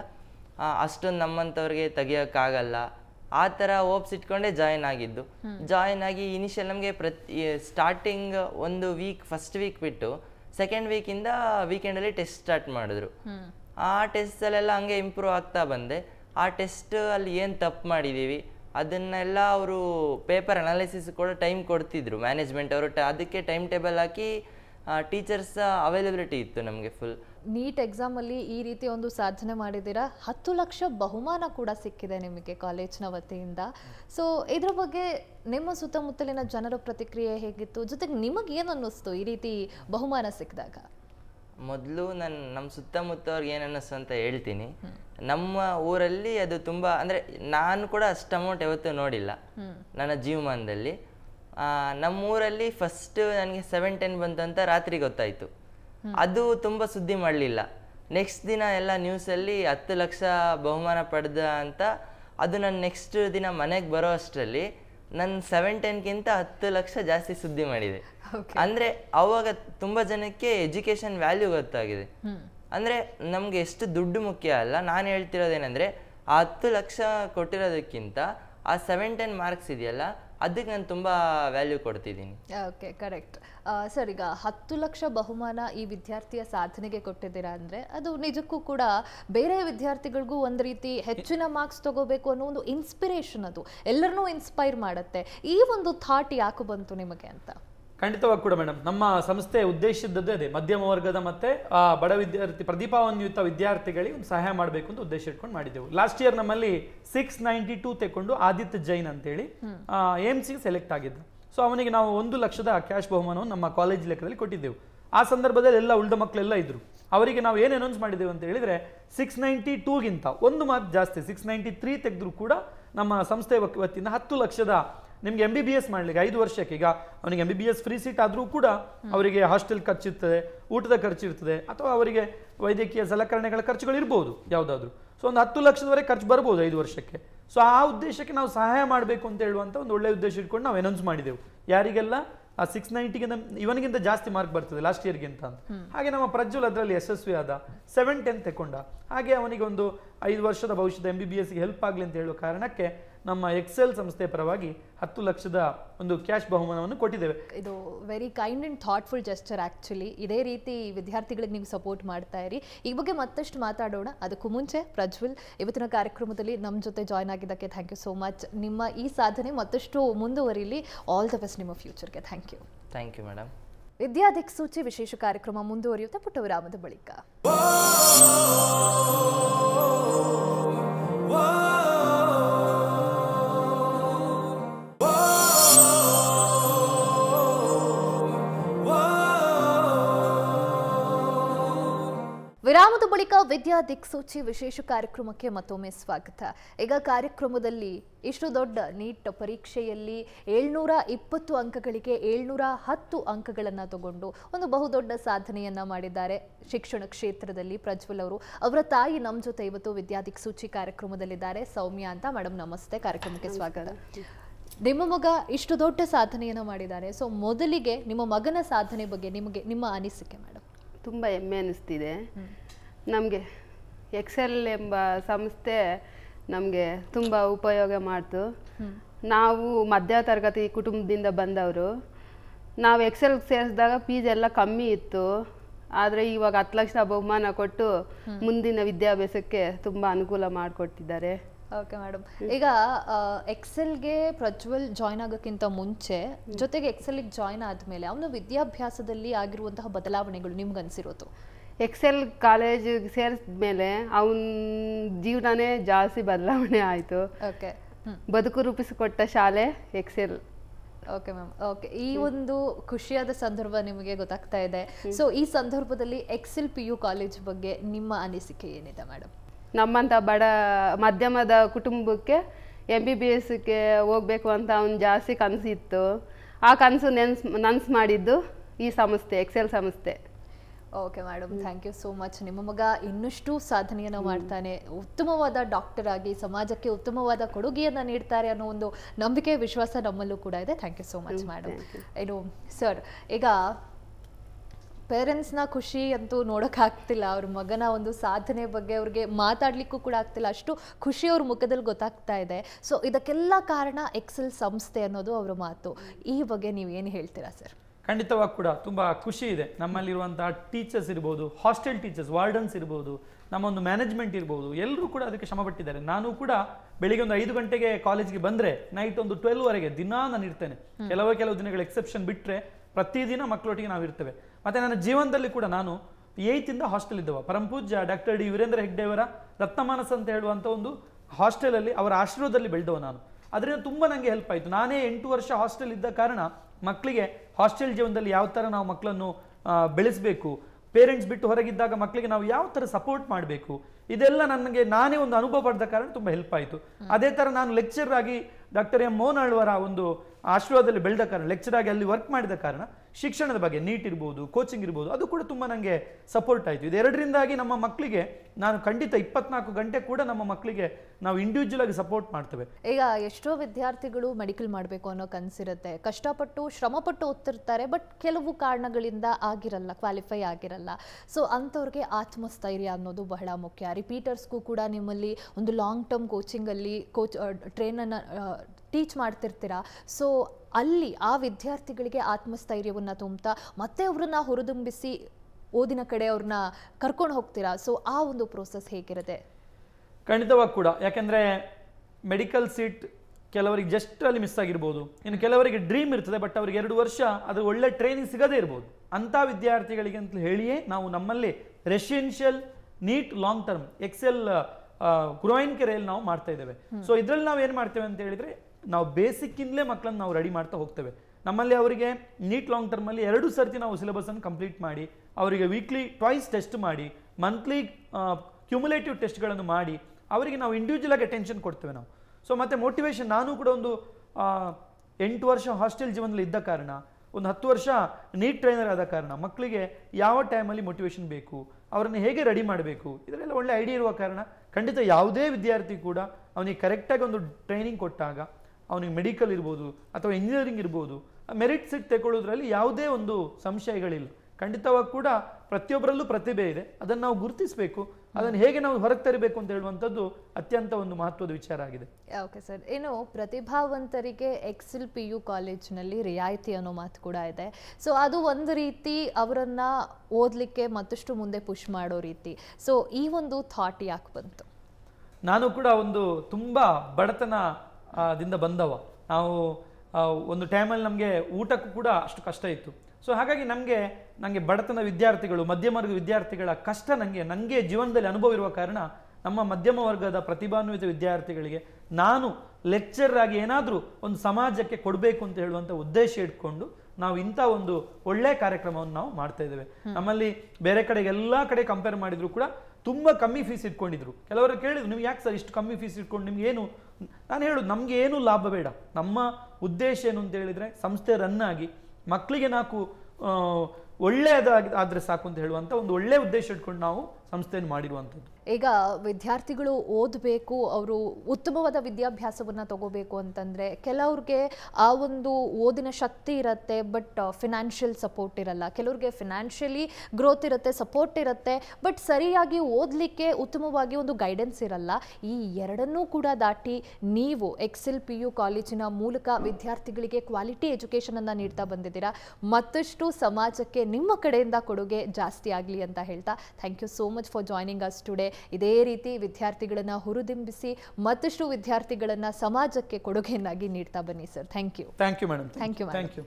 ಅಷ್ಟೊಂದು ನಮ್ಮಂಥವ್ರಿಗೆ ತೆಗಿಯೋಕ್ಕಾಗಲ್ಲ ಆ ಥರ ಓಪ್ಸ್ ಇಟ್ಕೊಂಡೇ ಜಾಯಿನ್ ಆಗಿದ್ದು ಜಾಯಿನ್ ಆಗಿ ಇನಿಷಿಯಲ್ ನಮಗೆ ಪ್ರತಿ ಸ್ಟಾರ್ಟಿಂಗ್ ಒಂದು ವೀಕ್ ಫಸ್ಟ್ ವೀಕ್ ಬಿಟ್ಟು ಸೆಕೆಂಡ್ ವೀಕಿಂದ ವೀಕೆಂಡಲ್ಲಿ ಟೆಸ್ಟ್ ಸ್ಟಾರ್ಟ್ ಮಾಡಿದ್ರು ಆ ಟೆಸ್ಟಲ್ಲೆಲ್ಲ ಹಂಗೆ ಇಂಪ್ರೂವ್ ಆಗ್ತಾ ಬಂದೆ ಆ ಟೆಸ್ಟ್ ಅಲ್ಲಿ ಏನು ತಪ್ಪು ಮಾಡಿದ್ದೀವಿ ಅದನ್ನೆಲ್ಲ ಅವರು ಪೇಪರ್ ಅನಾಲಿಸಿಸ್ ಕೂಡ ಟೈಮ್ ಕೊಡ್ತಿದ್ರು ಮ್ಯಾನೇಜ್ಮೆಂಟ್ ಅವರು ಅದಕ್ಕೆ ಟೈಮ್ ಟೇಬಲ್ ಹಾಕಿ ಟೀಚರ್ಸ್ ಅವೈಲೇಬಿಲಿಟಿ ಇತ್ತು ನಮಗೆ ಫುಲ್ ನೀಟ್ ಅಲ್ಲಿ ಈ ರೀತಿ ಒಂದು ಸಾಧನೆ ಮಾಡಿದ್ದೀರಾ ಹತ್ತು ಲಕ್ಷ ಬಹುಮಾನ ಕೂಡ ಸಿಕ್ಕಿದೆ ನಿಮಗೆ ಕಾಲೇಜ್ನ ವತಿಯಿಂದ ಸೊ ಇದ್ರ ಬಗ್ಗೆ ನಿಮ್ಮ ಸುತ್ತಮುತ್ತಲಿನ ಜನರ ಪ್ರತಿಕ್ರಿಯೆ ಹೇಗಿತ್ತು ಜೊತೆಗೆ ನಿಮಗೆ ಏನು ಅನ್ನಿಸ್ತು ಈ ರೀತಿ ಬಹುಮಾನ ಸಿಕ್ಕಿದಾಗ ಮೊದಲು ನಾನು ನಮ್ಮ ಸುತ್ತಮುತ್ತವ್ರಿಗೆ ಏನು ಅನ್ನಿಸ್ತು ಅಂತ ಹೇಳ್ತೀನಿ ನಮ್ಮ ಊರಲ್ಲಿ ಅದು ತುಂಬ ಅಂದರೆ ನಾನು ಕೂಡ ಅಷ್ಟು ಅಮೌಂಟ್ ಯಾವತ್ತೂ ನೋಡಿಲ್ಲ ನನ್ನ ಜೀವಮಾನದಲ್ಲಿ ನಮ್ಮೂರಲ್ಲಿ ಫಸ್ಟ್ ನನಗೆ ಸೆವೆನ್ ಟೆನ್ ಬಂತಂತ ರಾತ್ರಿ ಗೊತ್ತಾಯಿತು ಅದು ತುಂಬ ಸುದ್ದಿ ಮಾಡಲಿಲ್ಲ ನೆಕ್ಸ್ಟ್ ದಿನ ಎಲ್ಲ ನ್ಯೂಸಲ್ಲಿ ಹತ್ತು ಲಕ್ಷ ಬಹುಮಾನ ಪಡೆದ ಅಂತ ಅದು ನಾನು ನೆಕ್ಸ್ಟ್ ದಿನ ಮನೆಗೆ ಬರೋ ಅಷ್ಟರಲ್ಲಿ ನನ್ನ ಸೆವೆನ್ ಟೆನ್ಗಿಂತ ಹತ್ತು ಲಕ್ಷ ಜಾಸ್ತಿ ಸುದ್ದಿ ಮಾಡಿದೆ ಅಂದರೆ ಅವಾಗ ತುಂಬ ಜನಕ್ಕೆ ಎಜುಕೇಷನ್ ವ್ಯಾಲ್ಯೂ ಗೊತ್ತಾಗಿದೆ ಅಂದರೆ ನಮಗೆ ಎಷ್ಟು ದುಡ್ಡು ಮುಖ್ಯ ಅಲ್ಲ ನಾನು ಹೇಳ್ತಿರೋದೇನೆಂದರೆ ಆ ಹತ್ತು ಲಕ್ಷ ಕೊಟ್ಟಿರೋದಕ್ಕಿಂತ ಆ ಸೆವೆನ್ ಟೆನ್ ಮಾರ್ಕ್ಸ್ ಇದೆಯಲ್ಲ ಅದಕ್ಕೆ ನಾನು ತುಂಬ ವ್ಯಾಲ್ಯೂ ಕೊಡ್ತಿದ್ದೀನಿ ಓಕೆ ಕರೆಕ್ಟ್ ಸರ್ ಈಗ ಹತ್ತು ಲಕ್ಷ ಬಹುಮಾನ ಈ ವಿದ್ಯಾರ್ಥಿಯ ಸಾಧನೆಗೆ ಕೊಟ್ಟಿದ್ದೀರಾ ಅಂದರೆ ಅದು ನಿಜಕ್ಕೂ ಕೂಡ ಬೇರೆ ವಿದ್ಯಾರ್ಥಿಗಳಿಗೂ ಒಂದು ರೀತಿ ಹೆಚ್ಚಿನ ಮಾರ್ಕ್ಸ್ ತಗೋಬೇಕು ಅನ್ನೋ ಒಂದು ಇನ್ಸ್ಪಿರೇಷನ್ ಅದು ಎಲ್ಲರನ್ನೂ ಇನ್ಸ್ಪೈರ್ ಮಾಡುತ್ತೆ ಈ ಒಂದು ಥಾಟ್ ಯಾಕೆ ಬಂತು ನಿಮಗೆ ಅಂತ ಖಂಡಿತವಾಗಿ ಕೂಡ ಮೇಡಮ್ ನಮ್ಮ ಸಂಸ್ಥೆ ಉದ್ದೇಶದ್ದೇ ಅದೇ ಮಧ್ಯಮ ವರ್ಗದ ಮತ್ತೆ ಬಡ ವಿದ್ಯಾರ್ಥಿ ಪ್ರದೀಪಾವನ್ಯುತ ವಿದ್ಯಾರ್ಥಿಗಳಿಗೆ ಸಹಾಯ ಮಾಡಬೇಕು ಅಂತ ಉದ್ದೇಶ ಇಟ್ಕೊಂಡು ಮಾಡಿದ್ದೆವು ಲಾಸ್ಟ್ ಇಯರ್ ನಮ್ಮಲ್ಲಿ ಸಿಕ್ಸ್ ನೈಂಟಿ ಟೂ ತೆಕೊಂಡು ಆದಿತ್ಯ ಜೈನ್ ಅಂತೇಳಿ ಸಿ ಸೆಲೆಕ್ಟ್ ಆಗಿದ್ದ ಸೊ ಅವನಿಗೆ ನಾವು ಒಂದು ಲಕ್ಷದ ಕ್ಯಾಶ್ ಬಹುಮಾನವನ್ನು ನಮ್ಮ ಕಾಲೇಜ್ ಲೆಕ್ಕದಲ್ಲಿ ಕೊಟ್ಟಿದ್ದೆವು ಆ ಸಂದರ್ಭದಲ್ಲಿ ಎಲ್ಲ ಉಳಿದ ಮಕ್ಕಳೆಲ್ಲ ಇದ್ರು ಅವರಿಗೆ ನಾವು ಏನ್ ಅನೌನ್ಸ್ ಮಾಡಿದ್ದೇವೆ ಅಂತ ಹೇಳಿದ್ರೆ ಸಿಕ್ಸ್ ನೈಂಟಿ ಟೂಗಿಂತ ಒಂದು ಮಾರ್ಕ್ ಜಾಸ್ತಿ ಸಿಕ್ಸ್ ನೈಂಟಿ ತ್ರೀ ತೆಗೆದ್ರು ಕೂಡ ನಮ್ಮ ಸಂಸ್ಥೆ ವತಿಯಿಂದ ಹತ್ತು ಲಕ್ಷದ ನಿಮ್ಗೆ ಎಂ ಬಿ ಬಿ ಎಸ್ ಮಾಡ್ಲಿಕ್ಕೆ ಐದು ವರ್ಷಕ್ಕೆ ಈಗ ಅವನಿಗೆ M B B S free seat ಆದರೂ ಕೂಡ ಅವರಿಗೆ ಹಾಸ್ಟೆಲ್ ಇರ್ತದೆ ಊಟದ ಖರ್ಚು ಇರ್ತದೆ ಅಥವಾ ಅವರಿಗೆ ವೈದ್ಯಕೀಯ ಸಲಕರಣೆಗಳ ಖರ್ಚುಗಳು ಇರ್ಬೋದು ಯಾವುದಾದ್ರೂ ಸೊ ಒಂದು ಹತ್ತು ಲಕ್ಷದವರೆಗೆ ಖರ್ಚು ಬರ್ಬೋದು ಐದು ವರ್ಷಕ್ಕೆ ಸೊ ಆ ಉದ್ದೇಶಕ್ಕೆ ನಾವು ಸಹಾಯ ಮಾಡಬೇಕು ಅಂತ ಹೇಳುವಂಥ ಒಂದು ಒಳ್ಳೆ ಉದ್ದೇಶ ಇಟ್ಕೊಂಡು ನಾವು ಅನೌನ್ಸ್ ಮಾಡಿದೆವು ಯಾರಿಗೆಲ್ಲ ಆ ಸಿಕ್ಸ್ ನೈಂಟಿಗಿಂತ ಇವನಿಗಿಂತ ಜಾಸ್ತಿ ಮಾರ್ಕ್ ಬರ್ತದೆ ಲಾಸ್ಟ್ ಇಯರ್ಗಿಂತ ಅಂತ ಹಾಗೆ ನಮ್ಮ ಪ್ರಜ್ವಲ್ ಅದರಲ್ಲಿ ಯಶಸ್ವಿ ಆದ ಸೆವೆನ್ ಟೆನ್ ತೆಕೊಂಡ ಹಾಗೆ ಅವನಿಗೆ ಒಂದು ಐದು ವರ್ಷದ ಭವಿಷ್ಯದ ಎಂ ಬಿ ಬಿ ಎಸ್ಗೆ ಹೆಲ್ಪ್ ಆಗಲಿ ಅಂತ ಹೇಳೋ ಕಾರಣಕ್ಕೆ ನಮ್ಮ ಎಕ್ಸೆಲ್ ಸಂಸ್ಥೆ ಪರವಾಗಿ ಹತ್ತು ಲಕ್ಷದ ಒಂದು ಕ್ಯಾಶ್ ಬಹುಮಾನವನ್ನು ಕೊಟ್ಟಿದ್ದೇವೆ ಇದು very kind and thoughtful gesture actually ಇದೇ ರೀತಿ ವಿದ್ಯಾರ್ಥಿಗಳಿಗೆ ನೀವು ಸಪೋರ್ಟ್ ಮಾಡ್ತಾ ಇರಿ ಈ ಬಗ್ಗೆ ಮತ್ತಷ್ಟು ಮಾತಾಡೋಣ ಅದಕ್ಕೂ ಮುಂಚೆ ಪ್ರಜ್ವಲ್ ಇವತ್ತಿನ ಕಾರ್ಯಕ್ರಮದಲ್ಲಿ ನಮ್ಮ ಜೊತೆ ಜಾಯ್ನ್ ಆಗಿದ್ದಕ್ಕೆ ಥ್ಯಾಂಕ್ ಯು ಸೋ ಮಚ್ ನಿಮ್ಮ ಈ ಸಾಧನೆ ಮತ್ತಷ್ಟು ಮುಂದುವರಿಲಿ ಆಲ್ ದ ಬೆಸ್ಟ್ ನಿಮ್ಮ ಫ್ಯೂಚರ್ಗೆ thank you thank you madam ವಿದ್ಯಾಧಿಕ್ಸೂಚಿ ವಿಶೇಷ ಕಾರ್ಯಕ್ರಮ ಮುಂದುವರಿಯುತ್ತೆ ಪುಟ್ಟವರಾಮದ ಬಳಿಕ ಬಳಿಕ ವಿದ್ಯಾ ದಿಕ್ಸೂಚಿ ವಿಶೇಷ ಕಾರ್ಯಕ್ರಮಕ್ಕೆ ಮತ್ತೊಮ್ಮೆ ಸ್ವಾಗತ ಈಗ ಕಾರ್ಯಕ್ರಮದಲ್ಲಿ ಇಷ್ಟು ದೊಡ್ಡ ನೀಟ್ ಪರೀಕ್ಷೆಯಲ್ಲಿ ಏಳ್ನೂರ ಇಪ್ಪತ್ತು ಅಂಕಗಳಿಗೆ ಏಳ್ನೂರ ಹತ್ತು ಅಂಕಗಳನ್ನು ತಗೊಂಡು ಒಂದು ಬಹುದೊಡ್ಡ ಸಾಧನೆಯನ್ನು ಮಾಡಿದ್ದಾರೆ ಶಿಕ್ಷಣ ಕ್ಷೇತ್ರದಲ್ಲಿ ಪ್ರಜ್ವಲ್ ಅವರು ಅವರ ತಾಯಿ ನಮ್ಮ ಜೊತೆ ಇವತ್ತು ವಿದ್ಯಾ ದಿಕ್ಸೂಚಿ ಕಾರ್ಯಕ್ರಮದಲ್ಲಿದ್ದಾರೆ ಸೌಮ್ಯ ಅಂತ ಮೇಡಮ್ ನಮಸ್ತೆ ಕಾರ್ಯಕ್ರಮಕ್ಕೆ ಸ್ವಾಗತ ನಿಮ್ಮ ಮಗ ಇಷ್ಟು ದೊಡ್ಡ ಸಾಧನೆಯನ್ನು ಮಾಡಿದ್ದಾರೆ ಸೊ ಮೊದಲಿಗೆ ನಿಮ್ಮ ಮಗನ ಸಾಧನೆ ಬಗ್ಗೆ ನಿಮಗೆ ನಿಮ್ಮ ಅನಿಸಿಕೆ ಮೇಡಮ್ ತುಂಬ ಹೆಮ್ಮೆ ಅನಿಸ್ತಿದೆ ನಮಗೆ ಎಕ್ಸೆಲ್ ಎಂಬ ಸಂಸ್ಥೆ ನಮಗೆ ತುಂಬ ಉಪಯೋಗ ಮಾಡ್ತು ನಾವು ಮಧ್ಯ ತರಗತಿ ಕುಟುಂಬದಿಂದ ಬಂದವರು ನಾವು ಎಕ್ಸೆಲ್ ಸೇರಿಸಿದಾಗ ಫೀಸ್ ಎಲ್ಲ ಕಮ್ಮಿ ಇತ್ತು ಆದರೆ ಇವಾಗ ಹತ್ತು ಲಕ್ಷ ಬಹುಮಾನ ಕೊಟ್ಟು ಮುಂದಿನ ವಿದ್ಯಾಭ್ಯಾಸಕ್ಕೆ ತುಂಬ ಅನುಕೂಲ ಮಾಡಿಕೊಟ್ಟಿದ್ದಾರೆ ಓಕೆ ಮೇಡಮ್ ಈಗ ಎಕ್ಸೆಲ್ಗೆ ಪ್ರಜ್ವಲ್ ಜಾಯ್ನ್ ಆಗೋಕ್ಕಿಂತ ಮುಂಚೆ ಜೊತೆಗೆ ಎಕ್ಸೆಲ್ಗೆ ಜಾಯ್ನ್ ಆದಮೇಲೆ ಅವನ ವಿದ್ಯಾಭ್ಯಾಸದಲ್ಲಿ ಆಗಿರುವಂತಹ ಬದಲಾವಣೆಗಳು ನಿಮ್ಗೆ ಅನಿಸಿರೋದು ಎಕ್ಸೆಲ್ ಕಾಲೇಜಿಗೆ ಸೇರಿಸಿದ ಮೇಲೆ ಅವನ ಜೀವನನೇ ಜಾಸ್ತಿ ಬದಲಾವಣೆ ಆಯಿತು ಓಕೆ ಬದುಕು ರೂಪಿಸಿಕೊಟ್ಟ ಶಾಲೆ ಎಕ್ಸೆಲ್ ಓಕೆ ಮ್ಯಾಮ್ ಓಕೆ ಈ ಒಂದು ಖುಷಿಯಾದ ಸಂದರ್ಭ ನಿಮಗೆ ಗೊತ್ತಾಗ್ತಾ ಇದೆ ಸೊ ಈ ಸಂದರ್ಭದಲ್ಲಿ ಎಕ್ಸೆಲ್ ಪಿ ಯು ಕಾಲೇಜ್ ಬಗ್ಗೆ ನಿಮ್ಮ ಅನಿಸಿಕೆ ಏನಿದೆ ಮೇಡಮ್ ನಮ್ಮಂತ ಬಡ ಮಧ್ಯಮದ ಕುಟುಂಬಕ್ಕೆ ಎಂ ಬಿ ಬಿ ಎಸ್ಗೆ ಹೋಗ್ಬೇಕು ಅಂತ ಅವ್ನು ಜಾಸ್ತಿ ಕನಸಿತ್ತು ಆ ಕನಸು ನೆನ್ಸ್ ನನಸು ಮಾಡಿದ್ದು ಈ ಸಂಸ್ಥೆ ಎಕ್ಸೆಲ್ ಸಂಸ್ಥೆ okay madam thank you so much ನಿಮ್ಮ ಮಗ ಇನ್ನಷ್ಟು ಸಾಧನೆಯನ್ನು ಮಾಡ್ತಾನೆ ಉತ್ತಮವಾದ ಡಾಕ್ಟರ್ ಆಗಿ ಸಮಾಜಕ್ಕೆ ಉತ್ತಮವಾದ ಕೊಡುಗೆಯನ್ನು ನೀಡ್ತಾರೆ ಅನ್ನೋ ಒಂದು ನಂಬಿಕೆ ವಿಶ್ವಾಸ ನಮ್ಮಲ್ಲೂ ಕೂಡ ಇದೆ thank you so much madam ಏನು ಸರ್ ಈಗ ಪೇರೆಂಟ್ಸ್ನ ಖುಷಿ ಅಂತೂ ನೋಡೋಕ್ಕಾಗ್ತಿಲ್ಲ ಅವ್ರ ಮಗನ ಒಂದು ಸಾಧನೆ ಬಗ್ಗೆ ಅವ್ರಿಗೆ ಮಾತಾಡಲಿಕ್ಕೂ ಕೂಡ ಆಗ್ತಿಲ್ಲ ಅಷ್ಟು ಖುಷಿ ಅವ್ರ ಮುಖದಲ್ಲಿ ಗೊತ್ತಾಗ್ತಾ ಇದೆ ಸೊ ಇದಕ್ಕೆಲ್ಲ ಕಾರಣ ಎಕ್ಸೆಲ್ ಸಂಸ್ಥೆ ಅನ್ನೋದು ಅವರ ಮಾತು ಈ ಬಗ್ಗೆ ನೀವು ಏನು ಹೇಳ್ತೀರಾ ಸರ್ ಖಂಡಿತವಾಗಿ ಕೂಡ ತುಂಬ ಖುಷಿ ಇದೆ ನಮ್ಮಲ್ಲಿರುವಂತಹ ಟೀಚರ್ಸ್ ಇರ್ಬೋದು ಹಾಸ್ಟೆಲ್ ಟೀಚರ್ಸ್ ವಾರ್ಡನ್ಸ್ ಇರ್ಬೋದು ನಮ್ಮೊಂದು ಮ್ಯಾನೇಜ್ಮೆಂಟ್ ಇರ್ಬೋದು ಎಲ್ಲರೂ ಕೂಡ ಅದಕ್ಕೆ ಶ್ರಮ ಪಟ್ಟಿದ್ದಾರೆ ನಾನು ಕೂಡ ಬೆಳಿಗ್ಗೆ ಒಂದು ಐದು ಗಂಟೆಗೆ ಕಾಲೇಜ್ಗೆ ಬಂದ್ರೆ ನೈಟ್ ಒಂದು ವರೆಗೆ ದಿನ ನಾನು ಇರ್ತೇನೆ ಕೆಲವೇ ಕೆಲವು ದಿನಗಳು ಎಕ್ಸೆಪ್ಷನ್ ಬಿಟ್ಟರೆ ಪ್ರತಿದಿನ ಮಕ್ಕಳೊಟ್ಟಿಗೆ ನಾವು ಇರ್ತೇವೆ ಮತ್ತೆ ನನ್ನ ಜೀವನದಲ್ಲಿ ಕೂಡ ನಾನು ಏಯ್ತಿಂದ ಹಾಸ್ಟೆಲ್ ಇದ್ದವ ಪರಂಪೂಜ್ಯ ಡಾಕ್ಟರ್ ಡಿ ವೀರೇಂದ್ರ ಹೆಗ್ಡೆಯವರ ರತ್ನಮಾನಸ ಅಂತ ಹೇಳುವಂತ ಒಂದು ಹಾಸ್ಟೆಲಲ್ಲಿ ಅವರ ಆಶ್ರಯದಲ್ಲಿ ಬೆಳೆದವ ನಾನು ಅದರಿಂದ ತುಂಬಾ ನನಗೆ ಹೆಲ್ಪ್ ಆಯಿತು ನಾನೇ ಎಂಟು ವರ್ಷ ಹಾಸ್ಟೆಲ್ ಇದ್ದ ಕಾರಣ ಮಕ್ಕಳಿಗೆ ಹಾಸ್ಟೆಲ್ ಜೀವನದಲ್ಲಿ ಯಾವ ಥರ ನಾವು ಮಕ್ಕಳನ್ನು ಬೆಳೆಸಬೇಕು ಪೇರೆಂಟ್ಸ್ ಬಿಟ್ಟು ಹೊರಗಿದ್ದಾಗ ಮಕ್ಕಳಿಗೆ ನಾವು ಯಾವ ಥರ ಸಪೋರ್ಟ್ ಮಾಡಬೇಕು ಇದೆಲ್ಲ ನನಗೆ ನಾನೇ ಒಂದು ಅನುಭವ ಪಡೆದ ಕಾರಣ ತುಂಬ ಹೆಲ್ಪ್ ಆಯಿತು ಅದೇ ಥರ ನಾನು ಲೆಕ್ಚರ್ ಆಗಿ ಡಾಕ್ಟರ್ ಎಂ ಮೋಹನ್ ಅಳ್ವರ ಒಂದು ಆಶ್ರಯದಲ್ಲಿ ಬೆಳೆದ ಕಾರಣ ಲೆಕ್ಚರ್ ಆಗಿ ಅಲ್ಲಿ ವರ್ಕ್ ಮಾಡಿದ ಕಾರಣ ಶಿಕ್ಷಣದ ಬಗ್ಗೆ ನೀಟ್ ಇರ್ಬೋದು ಕೋಚಿಂಗ್ ಇರ್ಬೋದು ಅದು ಕೂಡ ತುಂಬ ನನಗೆ ಸಪೋರ್ಟ್ ಆಯಿತು ಇದೆರಡರಿಂದಾಗಿ ನಮ್ಮ ಮಕ್ಕಳಿಗೆ ನಾನು ಖಂಡಿತ ಇಪ್ಪತ್ನಾಲ್ಕು ಗಂಟೆ ಕೂಡ ನಮ್ಮ ಮಕ್ಕಳಿಗೆ ನಾವು ಇಂಡಿವಿಜುವಲ್ ಆಗಿ ಸಪೋರ್ಟ್ ಮಾಡ್ತೇವೆ ಈಗ ಎಷ್ಟೋ ವಿದ್ಯಾರ್ಥಿಗಳು ಮೆಡಿಕಲ್ ಮಾಡಬೇಕು ಅನ್ನೋ ಕನಸಿರುತ್ತೆ ಕಷ್ಟಪಟ್ಟು ಶ್ರಮಪಟ್ಟು ಓದ್ತಿರ್ತಾರೆ ಬಟ್ ಕೆಲವು ಕಾರಣಗಳಿಂದ ಆಗಿರಲ್ಲ ಕ್ವಾಲಿಫೈ ಆಗಿರಲ್ಲ ಸೊ ಅಂಥವ್ರಿಗೆ ಆತ್ಮಸ್ಥೈರ್ಯ ಅನ್ನೋದು ಬಹಳ ಮುಖ್ಯ ರಿಪೀಟರ್ಸ್ಗೂ ಕೂಡ ನಿಮ್ಮಲ್ಲಿ ಒಂದು ಲಾಂಗ್ ಟರ್ಮ್ ಕೋಚಿಂಗಲ್ಲಿ ಕೋಚ್ ಟ್ರೈನನ್ನು ಟೀಚ್ ಮಾಡ್ತಿರ್ತೀರಾ ಸೊ ಅಲ್ಲಿ ಆ ವಿದ್ಯಾರ್ಥಿಗಳಿಗೆ ಆತ್ಮಸ್ಥೈರ್ಯವನ್ನ ತುಂಬುತ್ತಾ ಮತ್ತೆ ಅವ್ರನ್ನ ಹುರಿದುಂಬಿಸಿ ಓದಿನ ಕಡೆ ಅವ್ರನ್ನ ಕರ್ಕೊಂಡು ಹೋಗ್ತೀರಾ ಸೊ ಆ ಒಂದು ಪ್ರೋಸೆಸ್ ಹೇಗಿರುತ್ತೆ ಖಂಡಿತವಾಗಿ ಕೂಡ ಯಾಕೆಂದ್ರೆ ಮೆಡಿಕಲ್ ಸೀಟ್ ಕೆಲವರಿಗೆ ಜಸ್ಟ್ ಅಲ್ಲಿ ಮಿಸ್ ಆಗಿರ್ಬೋದು ಇನ್ನು ಕೆಲವರಿಗೆ ಡ್ರೀಮ್ ಇರ್ತದೆ ಬಟ್ ಅವ್ರಿಗೆ ಎರಡು ವರ್ಷ ಅದು ಒಳ್ಳೆ ಟ್ರೈನಿಂಗ್ ಸಿಗದೇ ಇರ್ಬೋದು ಅಂತ ವಿದ್ಯಾರ್ಥಿಗಳಿಗೆ ಅಂತ ಹೇಳಿಯೇ ನಾವು ನಮ್ಮಲ್ಲಿ residential NEET long term Excel ಕುರುವೈನ್ ಕೆರೆಯಲ್ಲಿ ನಾವು ಮಾಡ್ತಾ ಇದ್ದೇವೆ ಸೊ ಇದರಲ್ಲಿ ನಾವು ಏನು ಮಾಡ್ತೇವೆ ಅಂತ ಹೇಳಿದ್ರೆ ನಾವು ಬೇಸಿಕ್ಕಿಂದಲೇ ಮಕ್ಕಳನ್ನು ನಾವು ರೆಡಿ ಮಾಡ್ತಾ ಹೋಗ್ತೇವೆ ನಮ್ಮಲ್ಲಿ ಅವರಿಗೆ ನೀಟ್ ಲಾಂಗ್ ಟರ್ಮಲ್ಲಿ ಎರಡು ಸರ್ತಿ ನಾವು ಸಿಲೆಬಸನ್ನು ಕಂಪ್ಲೀಟ್ ಮಾಡಿ ಅವರಿಗೆ ವೀಕ್ಲಿ ಟ್ವಾಯ್ಸ್ ಟೆಸ್ಟ್ ಮಾಡಿ ಮಂತ್ಲಿ ಕ್ಯುಮುಲೇಟಿವ್ ಟೆಸ್ಟ್ಗಳನ್ನು ಮಾಡಿ ಅವರಿಗೆ ನಾವು ಇಂಡಿವಿಜುವಲ್ ಆಗಿ ಅಟೆನ್ಷನ್ ಕೊಡ್ತೇವೆ ನಾವು ಸೊ ಮತ್ತು ಮೋಟಿವೇಶನ್ ನಾನು ಕೂಡ ಒಂದು ಎಂಟು ವರ್ಷ ಹಾಸ್ಟೆಲ್ ಜೀವನದಲ್ಲಿ ಇದ್ದ ಕಾರಣ ಒಂದು ಹತ್ತು ವರ್ಷ ನೀಟ್ ಟ್ರೈನರ್ ಆದ ಕಾರಣ ಮಕ್ಕಳಿಗೆ ಯಾವ ಟೈಮಲ್ಲಿ ಮೋಟಿವೇಶನ್ ಬೇಕು ಅವರನ್ನು ಹೇಗೆ ರೆಡಿ ಮಾಡಬೇಕು ಇದರಲ್ಲೆಲ್ಲ ಒಳ್ಳೆ ಐಡಿಯಾ ಇರುವ ಕಾರಣ ಖಂಡಿತ ಯಾವುದೇ ವಿದ್ಯಾರ್ಥಿ ಕೂಡ ಅವನಿಗೆ ಕರೆಕ್ಟಾಗಿ ಒಂದು ಟ್ರೈನಿಂಗ್ ಕೊಟ್ಟಾಗ ಅವನಿಗೆ ಮೆಡಿಕಲ್ ಇರ್ಬೋದು ಅಥವಾ ಇಂಜಿನಿಯರಿಂಗ್ ಇರ್ಬೋದು ಮೆರಿಟ್ ಸೀಟ್ ತಗೊಳ್ಳೋದ್ರಲ್ಲಿ ಯಾವುದೇ ಒಂದು ಸಂಶಯಗಳಿಲ್ಲ ಖಂಡಿತವಾಗ ಕೂಡ ಪ್ರತಿಯೊಬ್ಬರಲ್ಲೂ ಪ್ರತಿಭೆ ಇದೆ ಅದನ್ನು ನಾವು ಗುರುತಿಸಬೇಕು ಅದನ್ನು ಹೇಗೆ ನಾವು ಹೊರಗೆ ತರಬೇಕು ಅಂತ ಹೇಳುವಂಥದ್ದು ಅತ್ಯಂತ ಒಂದು ಮಹತ್ವದ ವಿಚಾರ ಆಗಿದೆ ಓಕೆ ಸರ್ ಏನು ಪ್ರತಿಭಾವಂತರಿಗೆ ಎಕ್ಸೆಲ್ ಪಿ ಯು ಕಾಲೇಜ್ನಲ್ಲಿ ರಿಯಾಯಿತಿ ಅನ್ನೋ ಮಾತು ಕೂಡ ಇದೆ ಸೊ ಅದು ಒಂದು ರೀತಿ ಅವರನ್ನು ಓದಲಿಕ್ಕೆ ಮತ್ತಷ್ಟು ಮುಂದೆ ಪುಷ್ ಮಾಡೋ ರೀತಿ ಸೊ ಈ ಒಂದು ಥಾಟ್ ಯಾಕೆ ಬಂತು ನಾನು ಕೂಡ ಒಂದು ತುಂಬ ಬಡತನ ದಿಂದ ಬಂದವ ನಾವು ಒಂದು ಟೈಮಲ್ಲಿ ನಮಗೆ ಊಟಕ್ಕೂ ಕೂಡ ಅಷ್ಟು ಕಷ್ಟ ಇತ್ತು ಸೊ ಹಾಗಾಗಿ ನಮಗೆ ನನಗೆ ಬಡತನ ವಿದ್ಯಾರ್ಥಿಗಳು ಮಧ್ಯಮ ವರ್ಗ ವಿದ್ಯಾರ್ಥಿಗಳ ಕಷ್ಟ ನನಗೆ ನನಗೆ ಜೀವನದಲ್ಲಿ ಅನುಭವ ಇರುವ ಕಾರಣ ನಮ್ಮ ಮಧ್ಯಮ ವರ್ಗದ ಪ್ರತಿಭಾನ್ವಿತ ವಿದ್ಯಾರ್ಥಿಗಳಿಗೆ ನಾನು ಲೆಕ್ಚರ್ ಆಗಿ ಏನಾದರೂ ಒಂದು ಸಮಾಜಕ್ಕೆ ಕೊಡಬೇಕು ಅಂತ ಹೇಳುವಂಥ ಉದ್ದೇಶ ಇಟ್ಕೊಂಡು ನಾವು ಇಂಥ ಒಂದು ಒಳ್ಳೆ ಕಾರ್ಯಕ್ರಮವನ್ನು ನಾವು ಮಾಡ್ತಾ ಇದ್ದೇವೆ ನಮ್ಮಲ್ಲಿ ಬೇರೆ ಕಡೆ ಎಲ್ಲ ಕಡೆ ಕಂಪೇರ್ ಮಾಡಿದ್ರು ಕೂಡ ತುಂಬ ಕಮ್ಮಿ ಫೀಸ್ ಇಟ್ಕೊಂಡಿದ್ರು ಕೆಲವರು ಕೇಳಿದ್ರು ನಿಮ್ಗೆ ಯಾಕೆ ಸರ್ ಇಷ್ಟು ಕಮ್ಮಿ ಫೀಸ್ ಇಟ್ಕೊಂಡು ನಿಮ್ಗೆ ಏನು ನಾನು ಹೇಳು ನಮಗೆ ಏನು ಲಾಭ ಬೇಡ ನಮ್ಮ ಉದ್ದೇಶ ಏನು ಅಂತ ಹೇಳಿದರೆ ಸಂಸ್ಥೆ ರನ್ ಆಗಿ ಮಕ್ಕಳಿಗೆ ನಾಲ್ಕು ಒಳ್ಳೆಯದಾಗಿ ಆದರೆ ಸಾಕು ಅಂತ ಹೇಳುವಂಥ ಒಂದು ಒಳ್ಳೆಯ ಉದ್ದೇಶ ಇಟ್ಕೊಂಡು ನಾವು ಸಂಸ್ಥೆಯನ್ನು ಮಾಡಿರುವಂಥದ್ದು ಈಗ ವಿದ್ಯಾರ್ಥಿಗಳು ಓದಬೇಕು ಅವರು ಉತ್ತಮವಾದ ವಿದ್ಯಾಭ್ಯಾಸವನ್ನು ತಗೋಬೇಕು ಅಂತಂದರೆ ಕೆಲವ್ರಿಗೆ ಆ ಒಂದು ಓದಿನ ಶಕ್ತಿ ಇರುತ್ತೆ ಬಟ್ ಫಿನಾನ್ಷಿಯಲ್ ಸಪೋರ್ಟ್ ಇರಲ್ಲ ಕೆಲವ್ರಿಗೆ ಫಿನಾನ್ಷಿಯಲಿ ಗ್ರೋತ್ ಇರುತ್ತೆ ಸಪೋರ್ಟ್ ಇರುತ್ತೆ ಬಟ್ ಸರಿಯಾಗಿ ಓದಲಿಕ್ಕೆ ಉತ್ತಮವಾಗಿ ಒಂದು ಗೈಡೆನ್ಸ್ ಇರಲ್ಲ ಈ ಎರಡನ್ನೂ ಕೂಡ ದಾಟಿ ನೀವು ಎಕ್ಸೆಲ್ ಪಿ ಯು ಕಾಲೇಜಿನ ಮೂಲಕ ವಿದ್ಯಾರ್ಥಿಗಳಿಗೆ ಕ್ವಾಲಿಟಿ ಎಜುಕೇಷನನ್ನು ನೀಡ್ತಾ ಬಂದಿದ್ದೀರಾ ಮತ್ತಷ್ಟು ಸಮಾಜಕ್ಕೆ ನಿಮ್ಮ ಕಡೆಯಿಂದ ಕೊಡುಗೆ ಜಾಸ್ತಿ ಆಗಲಿ ಅಂತ ಹೇಳ್ತಾ thank you so much for joining us today ಇದೇ ರೀತಿ ವಿದ್ಯಾರ್ಥಿಗಳನ್ನ ಹುರಿದುಂಬಿಸಿ ಮತ್ತಷ್ಟು ವಿದ್ಯಾರ್ಥಿಗಳನ್ನ ಸಮಾಜಕ್ಕೆ ಕೊಡುಗೆಯನ್ನಾಗಿ ನೀಡ್ತಾ ಬನ್ನಿ sir thank you thank you madam thank you thank you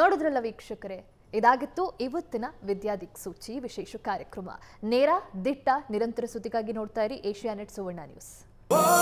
ನೋಡಿದ್ರಲ್ಲ ವೀಕ್ಷಕರೇ ಇದಾಗಿತ್ತು ಇವತ್ತಿನ ವಿದ್ಯಾ ದಿಕ್ಸೂಚಿ ವಿಶೇಷ ಕಾರ್ಯಕ್ರಮ ನೇರ ದಿಟ್ಟ ನಿರಂತರ ಸುದ್ದಿಗಾಗಿ ನೋಡ್ತಾ ಇರಿ ಏಷ್ಯಾ ನೆಟ್ ಸುವರ್ಣ ನ್ಯೂಸ್